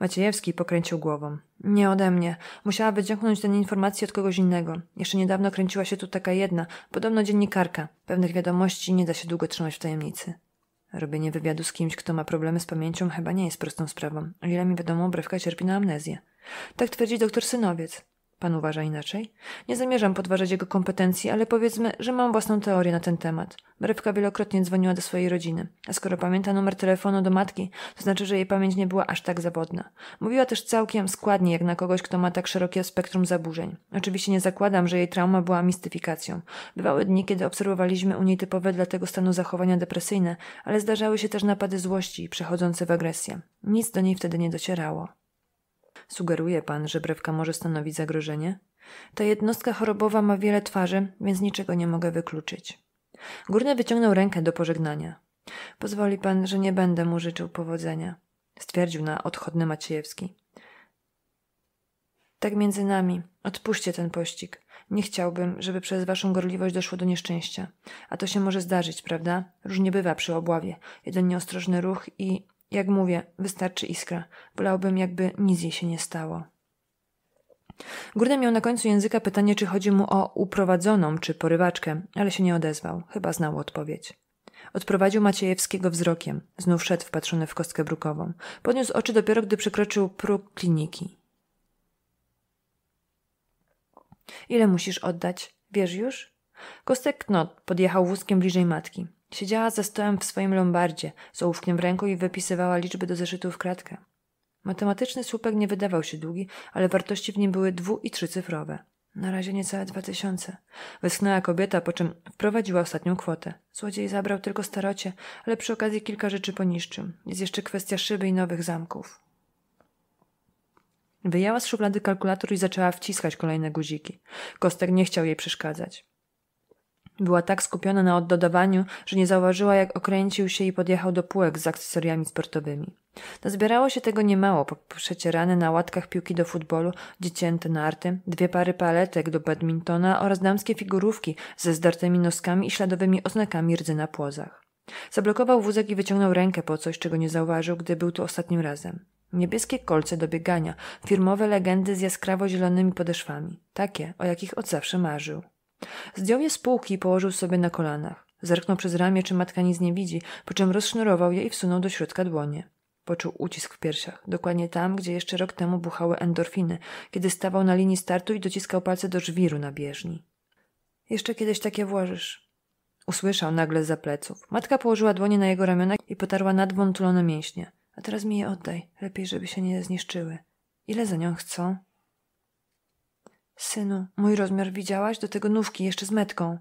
Maciejewski pokręcił głową. Nie ode mnie. Musiała wyciągnąć ten informację od kogoś innego. Jeszcze niedawno kręciła się tu taka jedna, podobno dziennikarka. Pewnych wiadomości nie da się długo trzymać w tajemnicy. Robienie wywiadu z kimś, kto ma problemy z pamięcią, chyba nie jest prostą sprawą. O ile mi wiadomo, brewka cierpi na amnezję. Tak twierdzi doktor Synowiec. Pan uważa inaczej? Nie zamierzam podważać jego kompetencji, ale powiedzmy, że mam własną teorię na ten temat. Brewka wielokrotnie dzwoniła do swojej rodziny, a skoro pamięta numer telefonu do matki, to znaczy, że jej pamięć nie była aż tak zawodna. Mówiła też całkiem składnie, jak na kogoś, kto ma tak szerokie spektrum zaburzeń. Oczywiście nie zakładam, że jej trauma była mistyfikacją. Bywały dni, kiedy obserwowaliśmy u niej typowe dla tego stanu zachowania depresyjne, ale zdarzały się też napady złości przechodzące w agresję. Nic do niej wtedy nie docierało. Sugeruje pan, że brewka może stanowić zagrożenie? Ta jednostka chorobowa ma wiele twarzy, więc niczego nie mogę wykluczyć. Górny wyciągnął rękę do pożegnania. Pozwoli pan, że nie będę mu życzył powodzenia, stwierdził na odchodny Maciejewski. Tak między nami, odpuśćcie ten pościg. Nie chciałbym, żeby przez waszą gorliwość doszło do nieszczęścia. A to się może zdarzyć, prawda? Różnie bywa przy obławie. Jeden nieostrożny ruch i jak mówię, wystarczy iskra. Wolałbym, jakby nic jej się nie stało. Górny miał na końcu języka pytanie, czy chodzi mu o uprowadzoną czy porywaczkę, ale się nie odezwał. Chyba znał odpowiedź. Odprowadził Maciejewskiego wzrokiem. Znów szedł wpatrzony w kostkę brukową. Podniósł oczy dopiero, gdy przekroczył próg kliniki. Ile musisz oddać? Wiesz już? Kostek Knot podjechał wózkiem bliżej matki. Siedziała za stołem w swoim lombardzie, z ołówkiem w ręku i wypisywała liczby do zeszytu w kratkę. Matematyczny słupek nie wydawał się długi, ale wartości w nim były dwu- i trzycyfrowe. Na razie niecałe dwa tysiące. Wyschnęła kobieta, po czym wprowadziła ostatnią kwotę. Złodziej zabrał tylko starocie, ale przy okazji kilka rzeczy poniszczył. Jest jeszcze kwestia szyby i nowych zamków. Wyjęła z szuflady kalkulator i zaczęła wciskać kolejne guziki. Kostek nie chciał jej przeszkadzać. Była tak skupiona na oddodawaniu, że nie zauważyła, jak okręcił się i podjechał do półek z akcesoriami sportowymi. Nazbierało się tego niemało, po przecierane na łatkach piłki do futbolu, dziecięte narty, dwie pary paletek do badmintona oraz damskie figurówki ze zdartymi noskami i śladowymi oznakami rdzy na płozach. Zablokował wózek i wyciągnął rękę po coś, czego nie zauważył, gdy był tu ostatnim razem. Niebieskie kolce do biegania, firmowe legendy z jaskrawo zielonymi podeszwami, takie, o jakich od zawsze marzył. Zdjął je z półki i położył sobie na kolanach. Zerknął przez ramię, czy matka nic nie widzi, po czym rozsznurował je i wsunął do środka dłonie. Poczuł ucisk w piersiach, dokładnie tam, gdzie jeszcze rok temu buchały endorfiny, kiedy stawał na linii startu i dociskał palce do żwiru na bieżni. Jeszcze kiedyś takie włożysz. Usłyszał nagle za pleców. Matka położyła dłonie na jego ramionach i potarła nadwątulone mięśnie. A teraz mi je oddaj, lepiej, żeby się nie zniszczyły. Ile za nią chcą? Synu, mój rozmiar widziałaś? Do tego nówki, jeszcze z metką.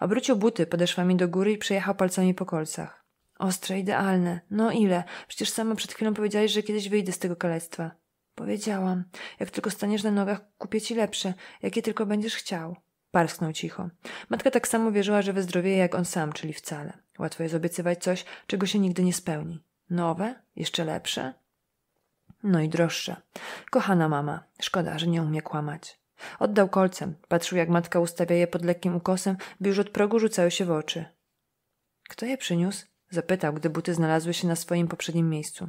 Obrócił buty mi do góry i przejechał palcami po kolcach. Ostre, idealne. No ile? Przecież sama przed chwilą powiedziałeś, że kiedyś wyjdę z tego kalectwa. Powiedziałam. Jak tylko staniesz na nogach, kupię ci lepsze, jakie tylko będziesz chciał. Parsknął cicho. Matka tak samo wierzyła, że wyzdrowieje jak on sam, czyli wcale. Łatwo jest obiecywać coś, czego się nigdy nie spełni. Nowe? Jeszcze lepsze? No i droższe. Kochana mama, szkoda, że nie umie kłamać. Oddał kolcem, patrzył jak matka ustawia je pod lekkim ukosem, by już od progu rzucały się w oczy. Kto je przyniósł? Zapytał, gdy buty znalazły się na swoim poprzednim miejscu.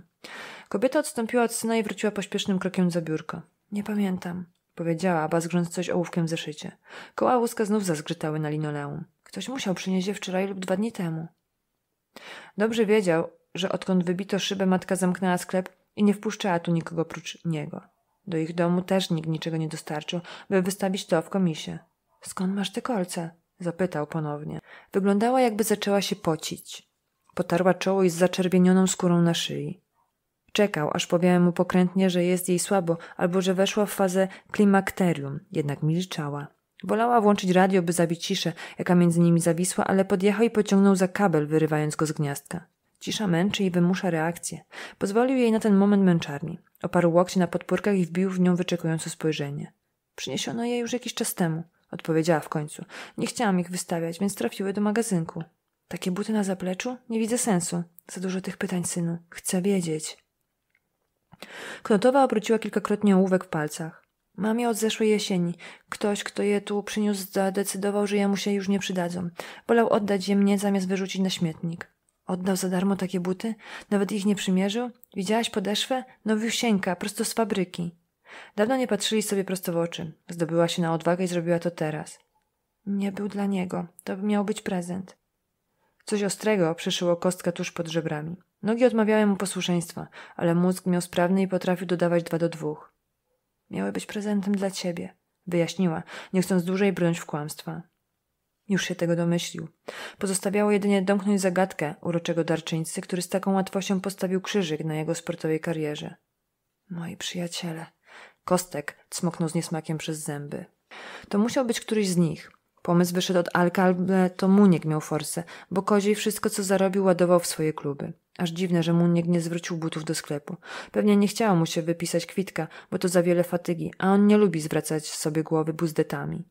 Kobieta odstąpiła od syna i wróciła pośpiesznym krokiem za biurko. Nie pamiętam, powiedziała, bazgrząc coś ołówkiem w zeszycie. Koła łuska znów zazgrzytały na linoleum. Ktoś musiał przynieść je wczoraj lub dwa dni temu. Dobrze wiedział, że odkąd wybito szybę, matka zamknęła sklep i nie wpuszczała tu nikogo prócz niego. Do ich domu też nikt niczego nie dostarczył, by wystawić to w komisie. Skąd masz te kolce? Zapytał ponownie. Wyglądała, jakby zaczęła się pocić. Potarła czoło i z zaczerwienioną skórą na szyi. Czekał, aż powiedział mu pokrętnie, że jest jej słabo, albo że weszła w fazę klimakterium, jednak milczała. Wolała włączyć radio, by zabić ciszę, jaka między nimi zawisła, ale podjechał i pociągnął za kabel, wyrywając go z gniazdka. Cisza męczy i wymusza reakcję. Pozwolił jej na ten moment męczarni. Oparł łokcie na podpórkach i wbił w nią wyczekujące spojrzenie. Przyniesiono je już jakiś czas temu, odpowiedziała w końcu. Nie chciałam ich wystawiać, więc trafiły do magazynku. Takie buty na zapleczu? Nie widzę sensu. Za dużo tych pytań, synu. Chcę wiedzieć. Knotowa obróciła kilkakrotnie ołówek w palcach. Mam je od zeszłej jesieni. Ktoś, kto je tu przyniósł, zadecydował, że mu się już nie przydadzą. Wolał oddać je mnie, zamiast wyrzucić na śmietnik. Oddał za darmo takie buty? Nawet ich nie przymierzył? Widziałaś podeszwę? Nowiusieńka, prosto z fabryki. Dawno nie patrzyli sobie prosto w oczy. Zdobyła się na odwagę i zrobiła to teraz. Nie był dla niego. To miał być prezent. Coś ostrego przyszyło kostkę tuż pod żebrami. Nogi odmawiały mu posłuszeństwa, ale mózg miał sprawny i potrafił dodawać dwa do dwóch. Miały być prezentem dla ciebie, wyjaśniła, nie chcąc dłużej brnąć w kłamstwa. Już się tego domyślił. Pozostawiało jedynie domknąć zagadkę uroczego darczyńcy, który z taką łatwością postawił krzyżyk na jego sportowej karierze. Moi no przyjaciele. Kostek cmoknął z niesmakiem przez zęby. To musiał być któryś z nich. Pomysł wyszedł od Alka, ale to Muniek miał forsę, bo Koziej wszystko co zarobił ładował w swoje kluby. Aż dziwne, że Muniek nie zwrócił butów do sklepu. Pewnie nie chciało mu się wypisać kwitka, bo to za wiele fatygi, a on nie lubi zwracać sobie głowy buzdetami.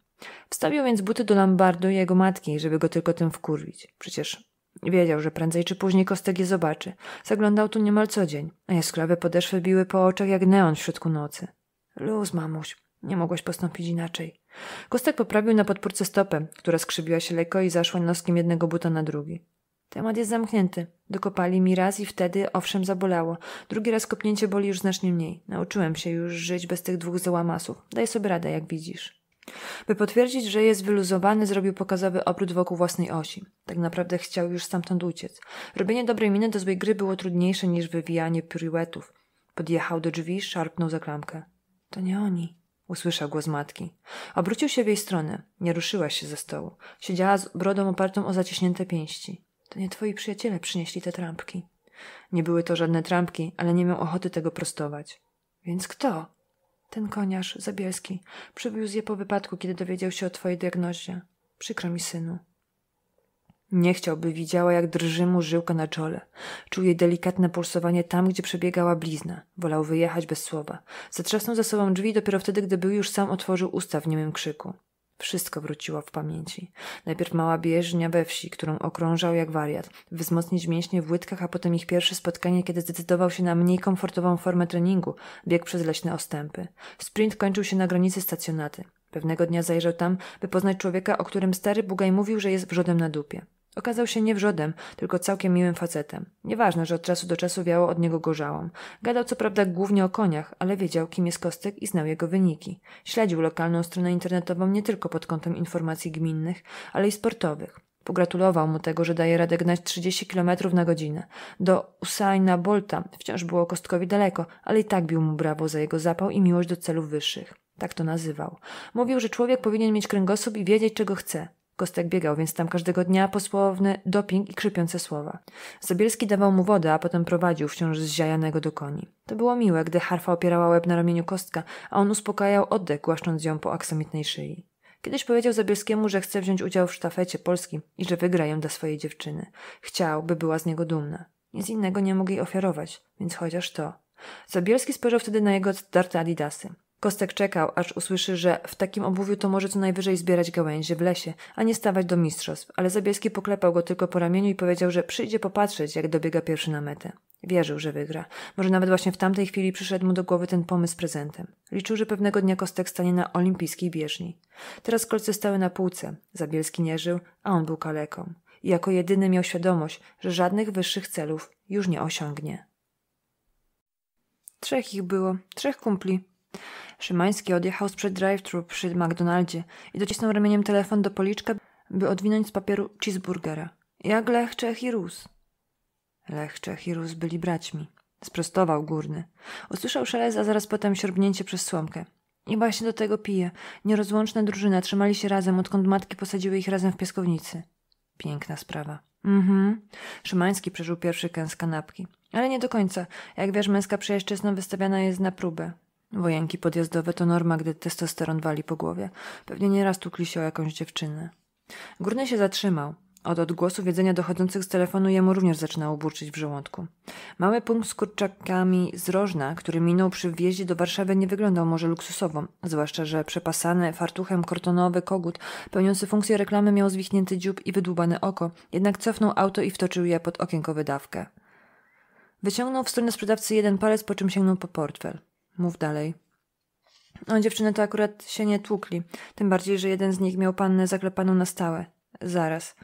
Wstawił więc buty do lambardu i jego matki, żeby go tylko tym wkurwić. Przecież wiedział, że prędzej czy później Kostek je zobaczy. Zaglądał tu niemal co dzień, a jaskrawe podeszwy biły po oczach jak neon w środku nocy. Luz, mamuś, nie mogłeś postąpić inaczej. Kostek poprawił na podpórce stopę, która skrzybiła się lekko i zaszła noskiem jednego buta na drugi. Temat jest zamknięty. Dokopali mi raz i wtedy, owszem, zabolało. Drugi raz kopnięcie boli już znacznie mniej. Nauczyłem się już żyć bez tych dwóch załamasów. Daj sobie radę, jak widzisz. By potwierdzić, że jest wyluzowany, zrobił pokazowy obrót wokół własnej osi. Tak naprawdę chciał już stamtąd uciec. Robienie dobrej miny do złej gry było trudniejsze niż wywijanie piruetów. Podjechał do drzwi, szarpnął za klamkę. To nie oni. Usłyszał głos matki. Obrócił się w jej stronę. Nie ruszyła się ze stołu. Siedziała z brodą opartą o zaciśnięte pięści. To nie twoi przyjaciele przynieśli te trampki. Nie były to żadne trampki, ale nie miał ochoty tego prostować. Więc kto? Ten koniarz, Zabielski, przywiózł je po wypadku, kiedy dowiedział się o twojej diagnozie. Przykro mi, synu. Nie chciałby widziała, jak drży mu żyłka na czole. Czuł jej delikatne pulsowanie tam, gdzie przebiegała blizna. Wolał wyjechać bez słowa. Zatrzasnął za sobą drzwi dopiero wtedy, gdy był już sam otworzył usta w niemym krzyku. Wszystko wróciło w pamięci. Najpierw mała bieżnia we wsi, którą okrążał jak wariat, wzmocnić mięśnie w łydkach, a potem ich pierwsze spotkanie, kiedy zdecydował się na mniej komfortową formę treningu, bieg przez leśne ostępy. Sprint kończył się na granicy stacjonaty. Pewnego dnia zajrzał tam, by poznać człowieka, o którym stary Bugaj mówił, że jest wrzodem na dupie. Okazał się nie wrzodem, tylko całkiem miłym facetem. Nieważne, że od czasu do czasu wiało od niego gorzałam. Gadał co prawda głównie o koniach, ale wiedział, kim jest Kostek i znał jego wyniki. Śledził lokalną stronę internetową nie tylko pod kątem informacji gminnych, ale i sportowych. Pogratulował mu tego, że daje radę gnać 30 km na godzinę. Do Usaina Bolta wciąż było Kostkowi daleko, ale i tak bił mu brawo za jego zapał i miłość do celów wyższych. Tak to nazywał. Mówił, że człowiek powinien mieć kręgosłup i wiedzieć, czego chce. Kostek biegał więc tam każdego dnia posłowny doping i krzypiące słowa. Zabielski dawał mu wodę, a potem prowadził wciąż zziajanego do koni. To było miłe, gdy harfa opierała łeb na ramieniu Kostka, a on uspokajał oddech, głaszcząc ją po aksamitnej szyi. Kiedyś powiedział Zabielskiemu, że chce wziąć udział w sztafecie polskim i że wygra ją dla swojej dziewczyny. Chciał, by była z niego dumna. Nic innego nie mógł jej ofiarować, więc chociaż to. Zabielski spojrzał wtedy na jego zdarte adidasy. Kostek czekał, aż usłyszy, że w takim obuwiu to może co najwyżej zbierać gałęzie w lesie, a nie stawać do mistrzostw, ale Zabielski poklepał go tylko po ramieniu i powiedział, że przyjdzie popatrzeć, jak dobiega pierwszy na metę. Wierzył, że wygra. Może nawet właśnie w tamtej chwili przyszedł mu do głowy ten pomysł z prezentem. Liczył, że pewnego dnia Kostek stanie na olimpijskiej bieżni. Teraz kolce stały na półce. Zabielski nie żył, a on był kaleką. I jako jedyny miał świadomość, że żadnych wyższych celów już nie osiągnie. Trzech ich było, trzech kumpli. Szymański odjechał sprzed drive-thru przy McDonaldzie i docisnął ramieniem telefon do policzka, by odwinąć z papieru cheeseburgera. Jak Lech, Czech i Rus. Lech, Czech i Rus byli braćmi. Sprostował górny. Usłyszał szelest, a zaraz potem siorbnięcie przez słomkę. I właśnie do tego pije. Nierozłączne drużyna trzymali się razem, odkąd matki posadziły ich razem w piaskownicy. Piękna sprawa. Mhm. Szymański przeżył pierwszy kęs kanapki. Ale nie do końca. Jak wiesz, męska przyjaźń wystawiana jest na próbę. Wojenki podjazdowe to norma, gdy testosteron wali po głowie. Pewnie nieraz tukli się o jakąś dziewczynę. Górny się zatrzymał. Od odgłosu jedzenia dochodzących z telefonu jemu również zaczynało burczyć w żołądku. Mały punkt z kurczakami z Rożna, który minął przy wjeździe do Warszawy, nie wyglądał może luksusowo, zwłaszcza, że przepasany fartuchem kortonowy kogut, pełniący funkcję reklamy, miał zwichnięty dziób i wydłubane oko, jednak cofnął auto i wtoczył je pod okienko wydawkę. Wyciągnął w stronę sprzedawcy jeden palec, po czym sięgnął po portfel. Mów dalej. O no, dziewczyny to akurat się nie tłukli, tym bardziej, że jeden z nich miał pannę zaklepaną na stałe. Zaraz.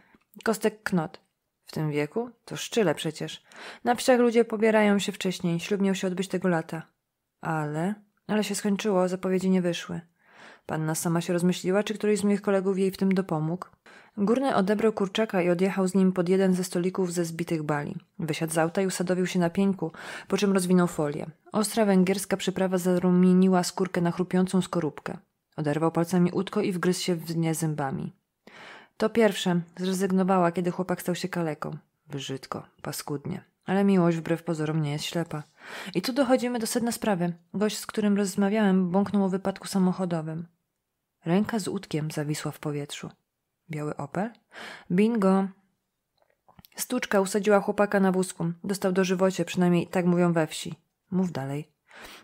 Kostek Knot. W tym wieku? To szczyle przecież. Na wsiach ludzie pobierają się wcześniej, ślub miał się odbyć tego lata. Ale... Ale się skończyło, zapowiedzi nie wyszły. Panna sama się rozmyśliła, czy któryś z moich kolegów jej w tym dopomógł. Górny odebrał kurczaka i odjechał z nim pod jeden ze stolików ze zbitych bali. Wysiadł z auta i usadowił się na pieńku, po czym rozwinął folię. Ostra węgierska przyprawa zarumieniła skórkę na chrupiącą skorupkę. Oderwał palcami utko i wgryzł się w nie zębami. To pierwsze zrezygnowała, kiedy chłopak stał się kaleką. Brzydko, paskudnie. Ale miłość wbrew pozorom nie jest ślepa. I tu dochodzimy do sedna sprawy. Gość, z którym rozmawiałem, bąknął o wypadku samochodowym. Ręka z utkiem zawisła w powietrzu. Biały Opel? Bingo! Stuczka usadziła chłopaka na wózku. Dostał do żywocie, przynajmniej tak mówią we wsi. Mów dalej.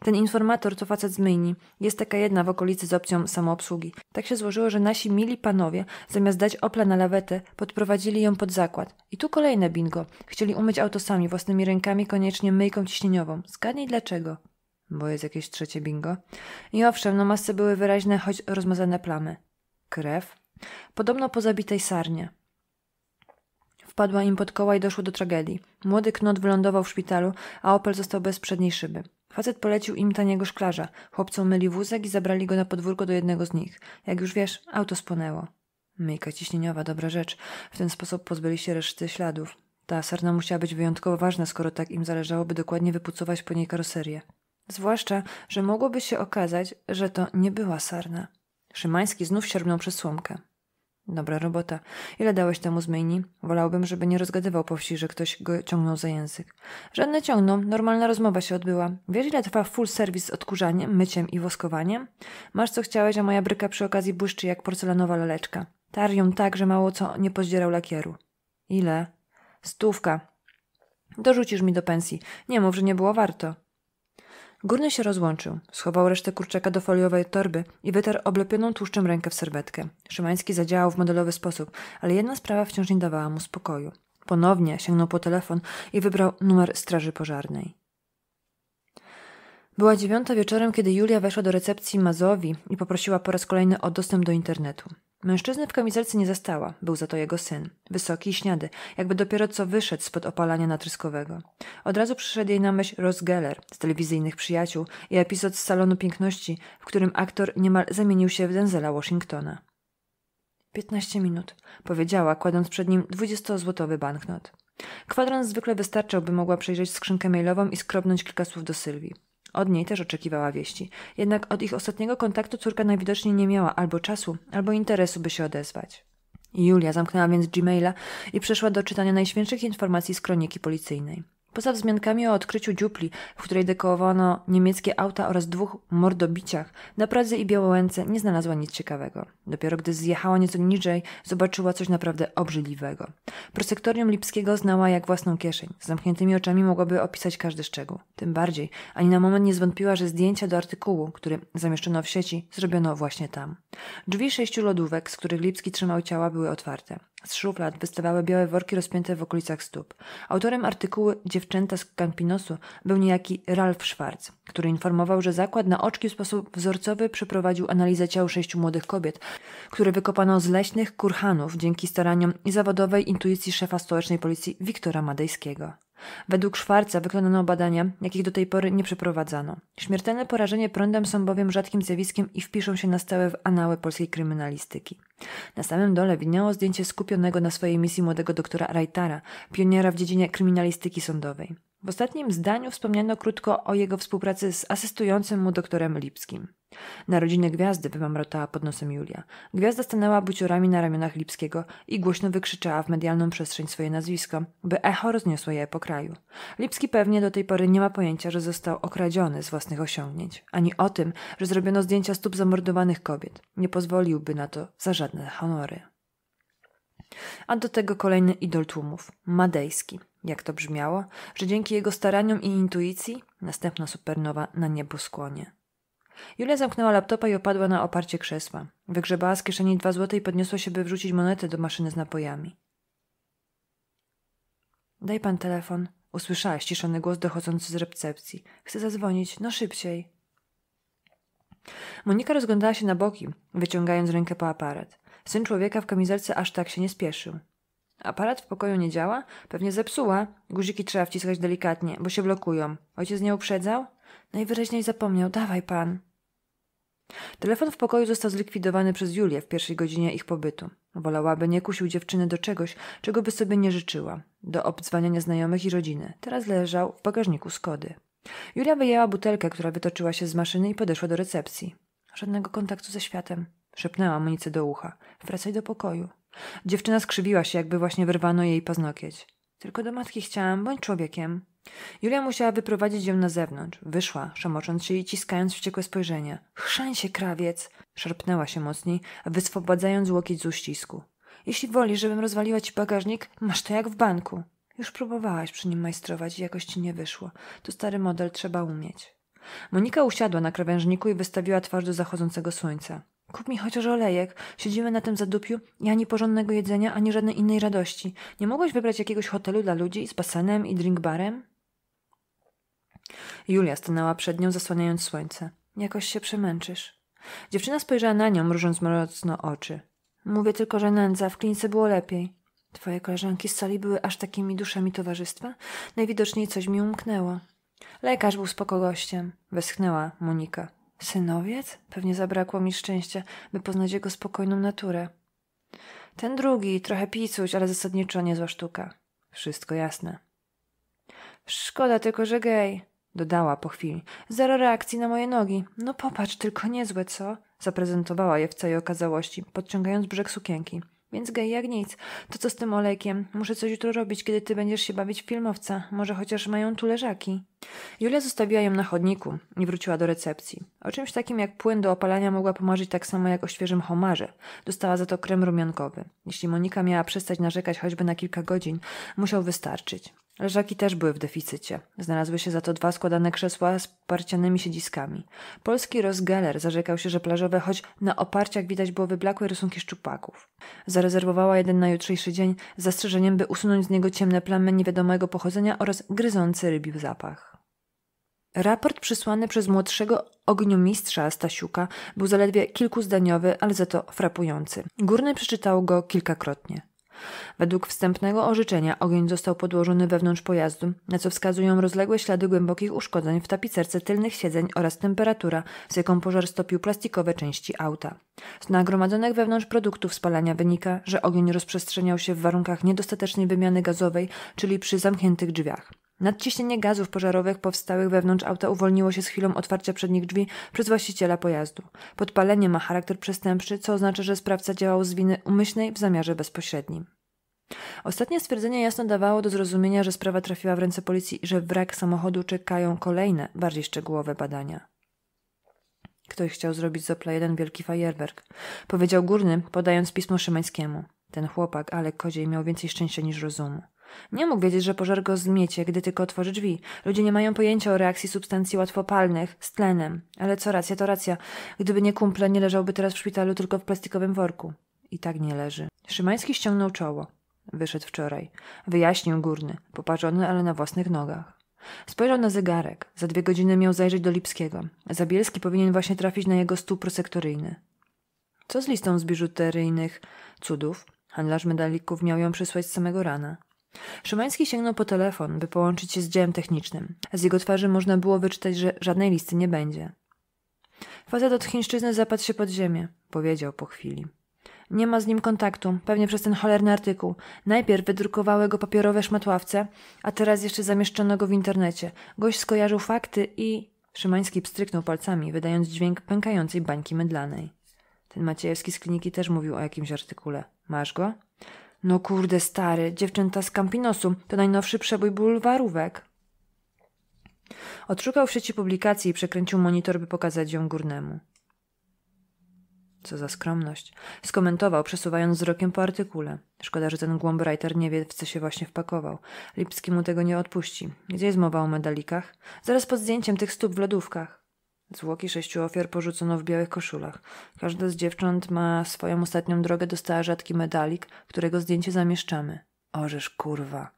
Ten informator to facet z myjni. Jest taka jedna w okolicy z opcją samoobsługi. Tak się złożyło, że nasi mili panowie, zamiast dać opla na lawetę, podprowadzili ją pod zakład. I tu kolejne bingo. Chcieli umyć auto sami, własnymi rękami, koniecznie myjką ciśnieniową. Zgadnij dlaczego. Bo jest jakieś trzecie bingo. I owszem, na no masce były wyraźne, choć rozmazane plamy. Krew? podobno po zabitej sarnie. Wpadła im pod koła i doszło do tragedii. Młody knot wylądował w szpitalu, a Opel został bez przedniej szyby. Facet polecił im taniego szklarza. Chłopcom myli wózek i zabrali go na podwórko do jednego z nich. Jak już wiesz, auto spłonęło. Myjka ciśnieniowa, dobra rzecz. W ten sposób pozbyli się reszty śladów. Ta sarna musiała być wyjątkowo ważna, skoro tak im zależało, by dokładnie wypucować po niej karoserię. Zwłaszcza, że mogłoby się okazać, że to nie była sarna. Szymański znów sierpnął przez słomkę. Dobra robota. Ile dałeś temu zmieni? Wolałbym, żeby nie rozgadywał po wsi, że ktoś go ciągnął za język. Żadne ciągną, normalna rozmowa się odbyła. Wiesz, ile trwa full serwis z odkurzaniem, myciem i woskowaniem? Masz co chciałeś, a moja bryka przy okazji błyszczy jak porcelanowa laleczka. Tarią tak, że mało co nie pozdzierał lakieru. Ile? Stówka. Dorzucisz mi do pensji. Nie mów, że nie było warto. Górny się rozłączył, schował resztę kurczaka do foliowej torby i wytarł oblepioną tłuszczem rękę w serwetkę. Szymański zadziałał w modelowy sposób, ale jedna sprawa wciąż nie dawała mu spokoju. Ponownie sięgnął po telefon i wybrał numer straży pożarnej. Była dziewiąta wieczorem, kiedy Julia weszła do recepcji Mazowi i poprosiła po raz kolejny o dostęp do internetu. Mężczyzny w kamizelce nie zastała, był za to jego syn. Wysoki i śniady, jakby dopiero co wyszedł spod opalania natryskowego. Od razu przyszedł jej na myśl Ross Geller z telewizyjnych przyjaciół i epizod z Salonu Piękności, w którym aktor niemal zamienił się w Denzela Washingtona. Piętnaście minut, powiedziała, kładąc przed nim dwudziestozłotowy banknot. Kwadrans zwykle wystarczał, by mogła przejrzeć skrzynkę mailową i skrobnąć kilka słów do Sylwii. Od niej też oczekiwała wieści. Jednak od ich ostatniego kontaktu córka najwidoczniej nie miała albo czasu, albo interesu, by się odezwać. Julia zamknęła więc Gmaila i przeszła do czytania najświętszych informacji z kroniki policyjnej. Poza wzmiankami o odkryciu dziupli, w której dekołowano niemieckie auta oraz dwóch mordobiciach, na Pradze i Białołęce nie znalazła nic ciekawego. Dopiero gdy zjechała nieco niżej, zobaczyła coś naprawdę obrzydliwego. Prosektorium Lipskiego znała jak własną kieszeń. Z zamkniętymi oczami mogłaby opisać każdy szczegół. Tym bardziej, ani na moment nie zwątpiła, że zdjęcia do artykułu, który zamieszczono w sieci, zrobiono właśnie tam. Drzwi sześciu lodówek, z których Lipski trzymał ciała, były otwarte. Z szuflad wystawały białe worki rozpięte w okolicach stóp. Autorem artykułu Dziewczęta z Campinosu był niejaki Ralf Schwarz, który informował, że zakład na oczki w sposób wzorcowy przeprowadził analizę ciał sześciu młodych kobiet, które wykopano z leśnych kurhanów dzięki staraniom i zawodowej intuicji szefa stołecznej policji Wiktora Madejskiego. Według Szwarca wykonano badania, jakich do tej pory nie przeprowadzano. Śmiertelne porażenie prądem są bowiem rzadkim zjawiskiem i wpiszą się na stałe w anały polskiej kryminalistyki. Na samym dole widniało zdjęcie skupionego na swojej misji młodego doktora Reitara, pioniera w dziedzinie kryminalistyki sądowej. W ostatnim zdaniu wspomniano krótko o jego współpracy z asystującym mu doktorem Lipskim. Narodziny gwiazdy wymamrotała pod nosem Julia. Gwiazda stanęła buciorami na ramionach Lipskiego i głośno wykrzyczała w medialną przestrzeń swoje nazwisko, by echo rozniosło je po kraju. Lipski pewnie do tej pory nie ma pojęcia, że został okradziony z własnych osiągnięć, ani o tym, że zrobiono zdjęcia stóp zamordowanych kobiet. Nie pozwoliłby na to za żadne honory. A do tego kolejny idol tłumów, Madejski jak to brzmiało, że dzięki jego staraniom i intuicji następna supernowa na niebo skłonie. Julia zamknęła laptopa i opadła na oparcie krzesła. Wygrzebała z kieszeni dwa złote i podniosła się, by wrzucić monetę do maszyny z napojami. Daj pan telefon. Usłyszała ściszony głos dochodzący z recepcji. Chcę zadzwonić. No szybciej. Monika rozglądała się na boki, wyciągając rękę po aparat. Syn człowieka w kamizelce aż tak się nie spieszył. Aparat w pokoju nie działa? Pewnie zepsuła. Guziki trzeba wciskać delikatnie, bo się blokują. Ojciec nie uprzedzał? Najwyraźniej zapomniał. Dawaj pan. Telefon w pokoju został zlikwidowany przez Julię w pierwszej godzinie ich pobytu. Wolałaby nie kusił dziewczyny do czegoś, czego by sobie nie życzyła. Do obdzwaniania znajomych i rodziny. Teraz leżał w bagażniku Skody. Julia wyjęła butelkę, która wytoczyła się z maszyny i podeszła do recepcji. Żadnego kontaktu ze światem. Szepnęła Monice do ucha. Wracaj do pokoju. Dziewczyna skrzywiła się, jakby właśnie wyrwano jej paznokieć. Tylko do matki chciałam, bądź człowiekiem. Julia musiała wyprowadzić ją na zewnątrz. Wyszła, szamocząc się i ciskając wściekłe spojrzenie. Chrzan się, krawiec! Szarpnęła się mocniej, wyswobodzając łokieć z uścisku. Jeśli woli, żebym rozwaliła ci bagażnik, masz to jak w banku. Już próbowałaś przy nim majstrować i jakoś ci nie wyszło. To stary model trzeba umieć. Monika usiadła na krawężniku i wystawiła twarz do zachodzącego słońca. Kup mi chociaż olejek. Siedzimy na tym zadupiu i ani porządnego jedzenia, ani żadnej innej radości. Nie mogłeś wybrać jakiegoś hotelu dla ludzi z basenem i drinkbarem? Julia stanęła przed nią, zasłaniając słońce. Jakoś się przemęczysz. Dziewczyna spojrzała na nią, mrużąc mocno oczy. Mówię tylko, że nędza, w klinice było lepiej. Twoje koleżanki z sali były aż takimi duszami towarzystwa? Najwidoczniej coś mi umknęło. Lekarz był spoko gościem, westchnęła Monika. Synowiec? Pewnie zabrakło mi szczęścia, by poznać jego spokojną naturę. Ten drugi, trochę picuś, ale zasadniczo niezła sztuka. Wszystko jasne. Szkoda tylko, że gej, dodała po chwili. Zero reakcji na moje nogi. No popatrz, tylko niezłe, co? Zaprezentowała je w całej okazałości, podciągając brzeg sukienki. Więc gej jak nic. To co z tym olejkiem? Muszę coś jutro robić, kiedy ty będziesz się bawić w filmowca. Może chociaż mają tu leżaki. Julia zostawiła ją na chodniku i wróciła do recepcji. O czymś takim jak płyn do opalania mogła pomarzyć tak samo jak o świeżym homarze. Dostała za to krem rumionkowy. Jeśli Monika miała przestać narzekać choćby na kilka godzin, musiał wystarczyć. Leżaki też były w deficycie. Znalazły się za to dwa składane krzesła z parcianymi siedziskami. Polski rozgeler zarzekał się, że plażowe, choć na oparciach widać było wyblakłe rysunki szczupaków. Zarezerwowała jeden na jutrzejszy dzień z zastrzeżeniem, by usunąć z niego ciemne plamy niewiadomego pochodzenia oraz gryzący rybił zapach. Raport przysłany przez młodszego ogniomistrza Stasiuka był zaledwie kilkuzdaniowy, ale za to frapujący. Górny przeczytał go kilkakrotnie. Według wstępnego orzeczenia ogień został podłożony wewnątrz pojazdu, na co wskazują rozległe ślady głębokich uszkodzeń w tapicerce tylnych siedzeń oraz temperatura, z jaką pożar stopił plastikowe części auta. Z nagromadzonych wewnątrz produktów spalania wynika, że ogień rozprzestrzeniał się w warunkach niedostatecznej wymiany gazowej, czyli przy zamkniętych drzwiach. Nadciśnienie gazów pożarowych powstałych wewnątrz auta uwolniło się z chwilą otwarcia przednich drzwi przez właściciela pojazdu. Podpalenie ma charakter przestępczy, co oznacza, że sprawca działał z winy umyślnej w zamiarze bezpośrednim. Ostatnie stwierdzenie jasno dawało do zrozumienia, że sprawa trafiła w ręce policji i że wrak samochodu czekają kolejne, bardziej szczegółowe badania. Ktoś chciał zrobić z Opla jeden wielki fajerwerk, powiedział górny, podając pismo Szymańskiemu. Ten chłopak, ale kodziej, miał więcej szczęścia niż rozumu. Nie mógł wiedzieć, że pożar go zmiecie, gdy tylko otworzy drzwi. Ludzie nie mają pojęcia o reakcji substancji łatwopalnych z tlenem. Ale co racja, to racja. Gdyby nie kumple, nie leżałby teraz w szpitalu, tylko w plastikowym worku. I tak nie leży. Szymański ściągnął czoło. Wyszedł wczoraj. Wyjaśnił górny, poparzony, ale na własnych nogach. Spojrzał na zegarek. Za dwie godziny miał zajrzeć do Lipskiego. Zabielski powinien właśnie trafić na jego stół prosektoryjny. Co z listą z biżuteryjnych cudów? Handlarz medalików miał ją przysłać z samego rana. Szymański sięgnął po telefon, by połączyć się z dziełem technicznym. Z jego twarzy można było wyczytać, że żadnej listy nie będzie. Facet od chińszczyzny zapadł się pod ziemię, powiedział po chwili. Nie ma z nim kontaktu, pewnie przez ten cholerny artykuł. Najpierw wydrukowały go papierowe szmatławce, a teraz jeszcze zamieszczono go w internecie. Gość skojarzył fakty i... Szymański pstryknął palcami, wydając dźwięk pękającej bańki mydlanej. Ten Maciejewski z kliniki też mówił o jakimś artykule. Masz go? No kurde, stary, dziewczęta z Campinosu to najnowszy przebój bulwarówek. Odszukał w sieci publikacji i przekręcił monitor, by pokazać ją górnemu. Co za skromność. Skomentował, przesuwając wzrokiem po artykule. Szkoda, że ten Głombrajter nie wie, w co się właśnie wpakował. Lipski mu tego nie odpuści. Gdzie jest mowa o medalikach? Zaraz pod zdjęciem tych stóp w lodówkach. Zwłoki sześciu ofiar porzucono w białych koszulach. Każda z dziewcząt ma swoją ostatnią drogę, dostała rzadki medalik, którego zdjęcie zamieszczamy. Orzesz, kurwa.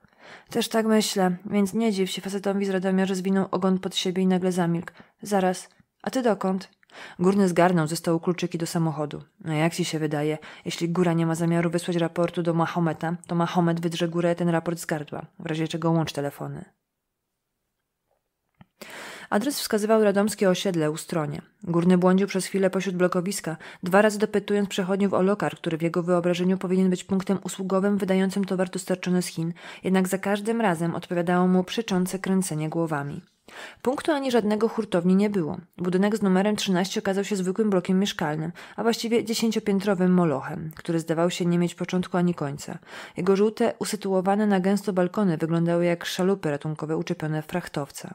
Też tak myślę, więc nie dziw się facetowi z Radomia, że zwinął ogon pod siebie i nagle zamilkł. Zaraz. A ty dokąd? Górny zgarnął ze stołu kluczyki do samochodu. A no jak ci się wydaje, jeśli góra nie ma zamiaru wysłać raportu do Mahometa, to Mahomet wydrze górę ten raport z gardła, w razie czego łącz telefony. Adres wskazywał radomskie osiedle u stronie. Górny błądził przez chwilę pośród blokowiska, dwa razy dopytując przechodniów o lokar, który w jego wyobrażeniu powinien być punktem usługowym wydającym towar dostarczony z Chin, jednak za każdym razem odpowiadało mu przyczące kręcenie głowami. Punktu ani żadnego hurtowni nie było. Budynek z numerem 13 okazał się zwykłym blokiem mieszkalnym, a właściwie dziesięciopiętrowym molochem, który zdawał się nie mieć początku ani końca. Jego żółte, usytuowane na gęsto balkony wyglądały jak szalupy ratunkowe uczepione w frachtowca.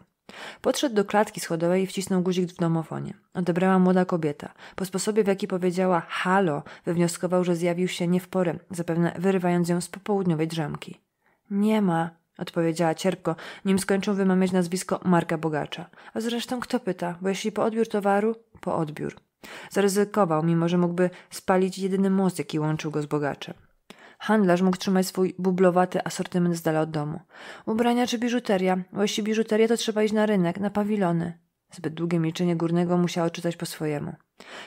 Podszedł do klatki schodowej i wcisnął guzik w domofonie. Odebrała młoda kobieta. Po sposobie, w jaki powiedziała halo, wywnioskował, że zjawił się nie w porę, zapewne wyrywając ją z popołudniowej drzemki. Nie ma, odpowiedziała cierpko, nim skończył wymawiać nazwisko Marka Bogacza. A zresztą kto pyta, bo jeśli po odbiór towaru, po odbiór. Zaryzykował, mimo że mógłby spalić jedyny most, jaki łączył go z bogaczem. Handlarz mógł trzymać swój bublowaty asortyment z dala od domu. Ubrania czy biżuteria? Bo jeśli biżuteria, to trzeba iść na rynek, na pawilony. Zbyt długie milczenie górnego musiało czytać po swojemu.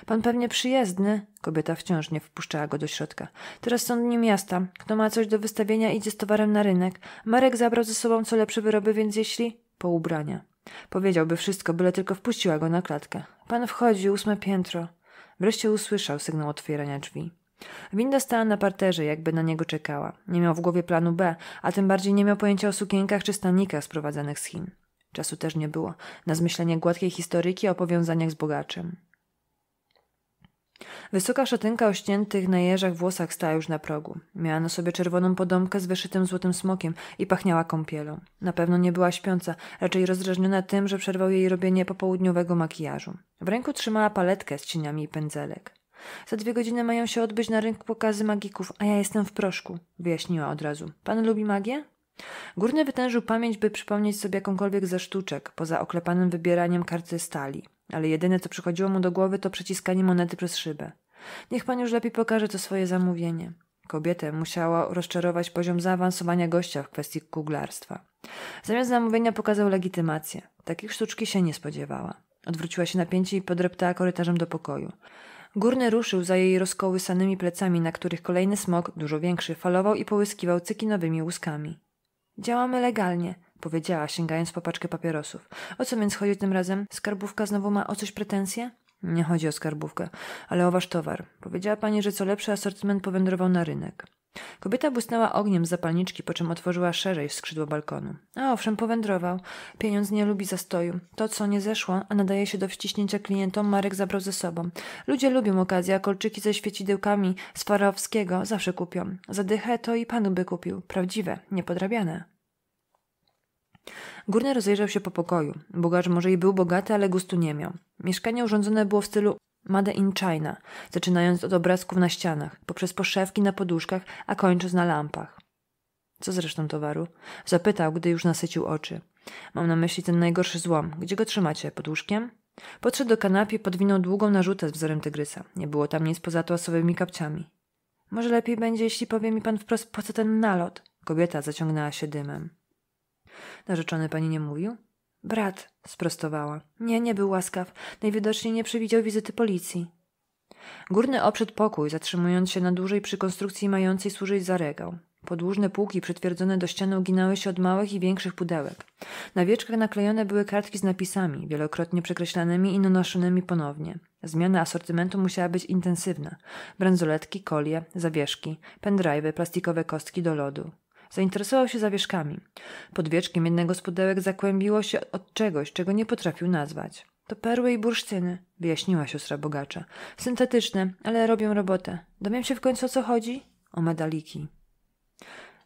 Pan pewnie przyjezdny. Kobieta wciąż nie wpuszczała go do środka. Teraz są dni miasta. Kto ma coś do wystawienia, idzie z towarem na rynek. Marek zabrał ze sobą co lepsze wyroby, więc jeśli... Po ubrania. Powiedziałby wszystko, byle tylko wpuściła go na klatkę. Pan wchodzi, ósme piętro. Wreszcie usłyszał sygnał otwierania drzwi. Winda stała na parterze, jakby na niego czekała. Nie miał w głowie planu B, a tym bardziej nie miał pojęcia o sukienkach czy stanikach sprowadzanych z Chin. Czasu też nie było na zmyślenie gładkiej historyki o powiązaniach z bogaczem. Wysoka szatynka o ściętych na jeżach włosach stała już na progu. Miała na sobie czerwoną podomkę z wyszytym złotym smokiem i pachniała kąpielą. Na pewno nie była śpiąca, raczej rozdrażniona tym, że przerwał jej robienie popołudniowego makijażu. W ręku trzymała paletkę z cieniami i pędzelek. Za dwie godziny mają się odbyć na rynku pokazy magików, a ja jestem w proszku, wyjaśniła od razu. Pan lubi magię? Górny wytężył pamięć, by przypomnieć sobie jakąkolwiek ze sztuczek, poza oklepanym wybieraniem karty stali. Ale jedyne, co przychodziło mu do głowy, to przeciskanie monety przez szybę. Niech pan już lepiej pokaże to swoje zamówienie. Kobietę musiała rozczarować poziom zaawansowania gościa w kwestii kuglarstwa. Zamiast zamówienia pokazał legitymację. Takich sztuczki się nie spodziewała. Odwróciła się na pięcie i podreptała korytarzem do pokoju. Górny ruszył za jej rozkołysanymi plecami, na których kolejny smok, dużo większy, falował i połyskiwał cykinowymi łuskami. Działamy legalnie, powiedziała, sięgając po paczkę papierosów. O co więc chodzi tym razem? Skarbówka znowu ma o coś pretensje? Nie chodzi o skarbówkę, ale o wasz towar. Powiedziała pani, że co lepszy asortyment powędrował na rynek. Kobieta błysnęła ogniem z zapalniczki, po czym otworzyła szerzej skrzydło balkonu. A owszem, powędrował. Pieniądz nie lubi zastoju. To, co nie zeszło, a nadaje się do wciśnięcia klientom, Marek zabrał ze sobą. Ludzie lubią okazję, a kolczyki ze świecidełkami z Farowskiego zawsze kupią. Zadychę to i panu by kupił. Prawdziwe, niepodrabiane. Górny rozejrzał się po pokoju. Bogacz może i był bogaty, ale gustu nie miał. Mieszkanie urządzone było w stylu Made in China, zaczynając od obrazków na ścianach, poprzez poszewki na poduszkach, a kończąc na lampach. Co zresztą towaru? Zapytał, gdy już nasycił oczy. Mam na myśli ten najgorszy złom. Gdzie go trzymacie? Pod łóżkiem? Podszedł do kanapie, podwinął długą narzutę z wzorem tygrysa. Nie było tam nic poza toasowymi kapciami. Może lepiej będzie, jeśli powie mi pan wprost, po co ten nalot? Kobieta zaciągnęła się dymem. Narzeczony pani nie mówił? Brat, sprostowała. Nie, nie był łaskaw. Najwidoczniej nie przewidział wizyty policji. Górny obszedł pokój, zatrzymując się na dłużej przy konstrukcji mającej służyć za regał. Podłużne półki przytwierdzone do ściany uginały się od małych i większych pudełek. Na wieczkach naklejone były kartki z napisami, wielokrotnie przekreślanymi i nanoszonymi ponownie. Zmiana asortymentu musiała być intensywna. Bransoletki, kolie, zawieszki, pendrive, plastikowe kostki do lodu. Zainteresował się zawieszkami. Pod wieczkiem jednego z pudełek zakłębiło się od czegoś, czego nie potrafił nazwać. To perły i bursztyny, wyjaśniła siostra bogacza. Syntetyczne, ale robią robotę. Domiam się w końcu o co chodzi? O medaliki.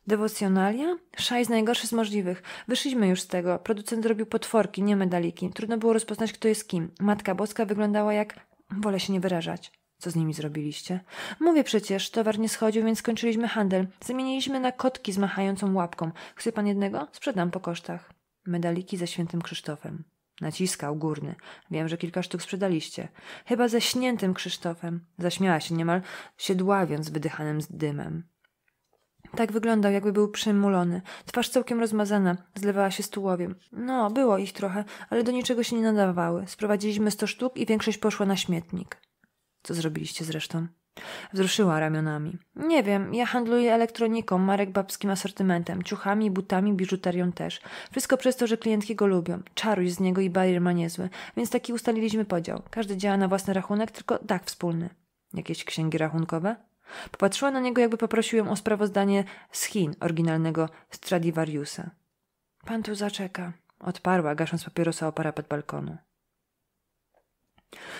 Dewocjonalia? Szajz najgorszy z możliwych. Wyszliśmy już z tego. Producent robił potworki, nie medaliki. Trudno było rozpoznać, kto jest kim. Matka Boska wyglądała jak... Wolę się nie wyrażać. Co z nimi zrobiliście? Mówię przecież, towar nie schodził, więc skończyliśmy handel. Zamieniliśmy na kotki z machającą łapką. Chce pan jednego? Sprzedam po kosztach. Medaliki za świętym Krzysztofem. Naciskał górny. Wiem, że kilka sztuk sprzedaliście. Chyba ze śniętym Krzysztofem. Zaśmiała się niemal, siedławiąc wydychanym z dymem. Tak wyglądał, jakby był przymulony. Twarz całkiem rozmazana, zlewała się z tułowiem. No, było ich trochę, ale do niczego się nie nadawały. Sprowadziliśmy sto sztuk i większość poszła na śmietnik. Co zrobiliście zresztą? Wzruszyła ramionami. Nie wiem, ja handluję elektroniką, Marek babskim asortymentem, ciuchami, butami, biżuterią też. Wszystko przez to, że klientki go lubią. Czaruj z niego i barier ma niezły, więc taki ustaliliśmy podział. Każdy działa na własny rachunek, tylko tak wspólny. Jakieś księgi rachunkowe? Popatrzyła na niego, jakby poprosił ją o sprawozdanie z Chin, oryginalnego Stradivariusa. Pan tu zaczeka, odparła, gasząc papierosa o parapet balkonu.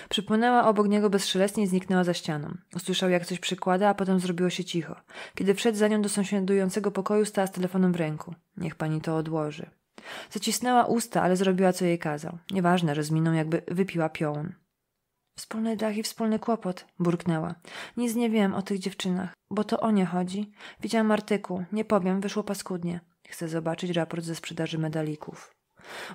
Przypłynęła obok niego bezszelestnie i zniknęła za ścianą. Usłyszał, jak coś przykłada, a potem zrobiło się cicho. Kiedy wszedł za nią do sąsiadującego pokoju, stała z telefonem w ręku. Niech pani to odłoży. Zacisnęła usta, ale zrobiła, co jej kazał. Nieważne, miną jakby wypiła piołun. Wspólny dach i wspólny kłopot, burknęła. Nic nie wiem o tych dziewczynach, bo to o nie chodzi. Widziałam artykuł, nie powiem, wyszło paskudnie. Chcę zobaczyć raport ze sprzedaży medalików.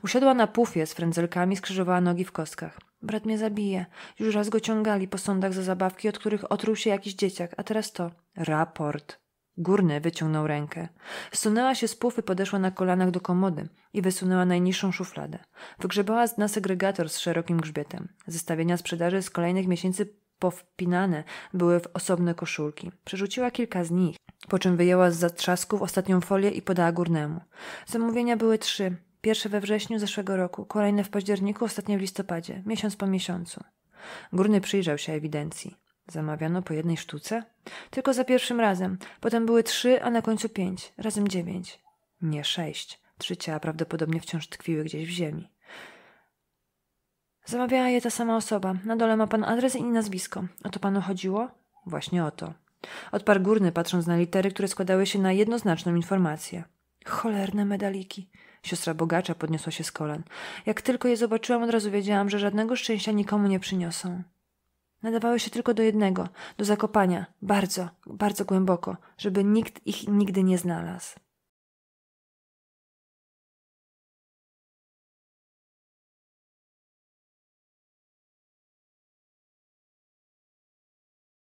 Usiadła na pufie z frędzelkami, skrzyżowała nogi w kostkach. Brat mnie zabije. Już raz go ciągali po sądach za zabawki, od których otruł się jakiś dzieciak, a teraz to. Raport. Górny wyciągnął rękę. Wsunęła się z pufy, podeszła na kolanach do komody i wysunęła najniższą szufladę. Wygrzebała na segregator z szerokim grzbietem. Zestawienia sprzedaży z kolejnych miesięcy powpinane były w osobne koszulki. Przerzuciła kilka z nich, po czym wyjęła z zatrzasków ostatnią folię i podała górnemu. Zamówienia były trzy. Pierwsze we wrześniu zeszłego roku, kolejne w październiku, ostatnie w listopadzie, miesiąc po miesiącu. Górny przyjrzał się ewidencji. Zamawiano po jednej sztuce? Tylko za pierwszym razem. Potem były trzy, a na końcu pięć. Razem dziewięć. Nie sześć. Trzy ciała prawdopodobnie wciąż tkwiły gdzieś w ziemi. Zamawiała je ta sama osoba. Na dole ma pan adres i nazwisko. O to panu chodziło? Właśnie o to. Odparł górny, patrząc na litery, które składały się na jednoznaczną informację. Cholerne medaliki. Siostra bogacza podniosła się z kolan. Jak tylko je zobaczyłam, od razu wiedziałam, że żadnego szczęścia nikomu nie przyniosą. Nadawały się tylko do jednego, do zakopania, bardzo, bardzo głęboko, żeby nikt ich nigdy nie znalazł.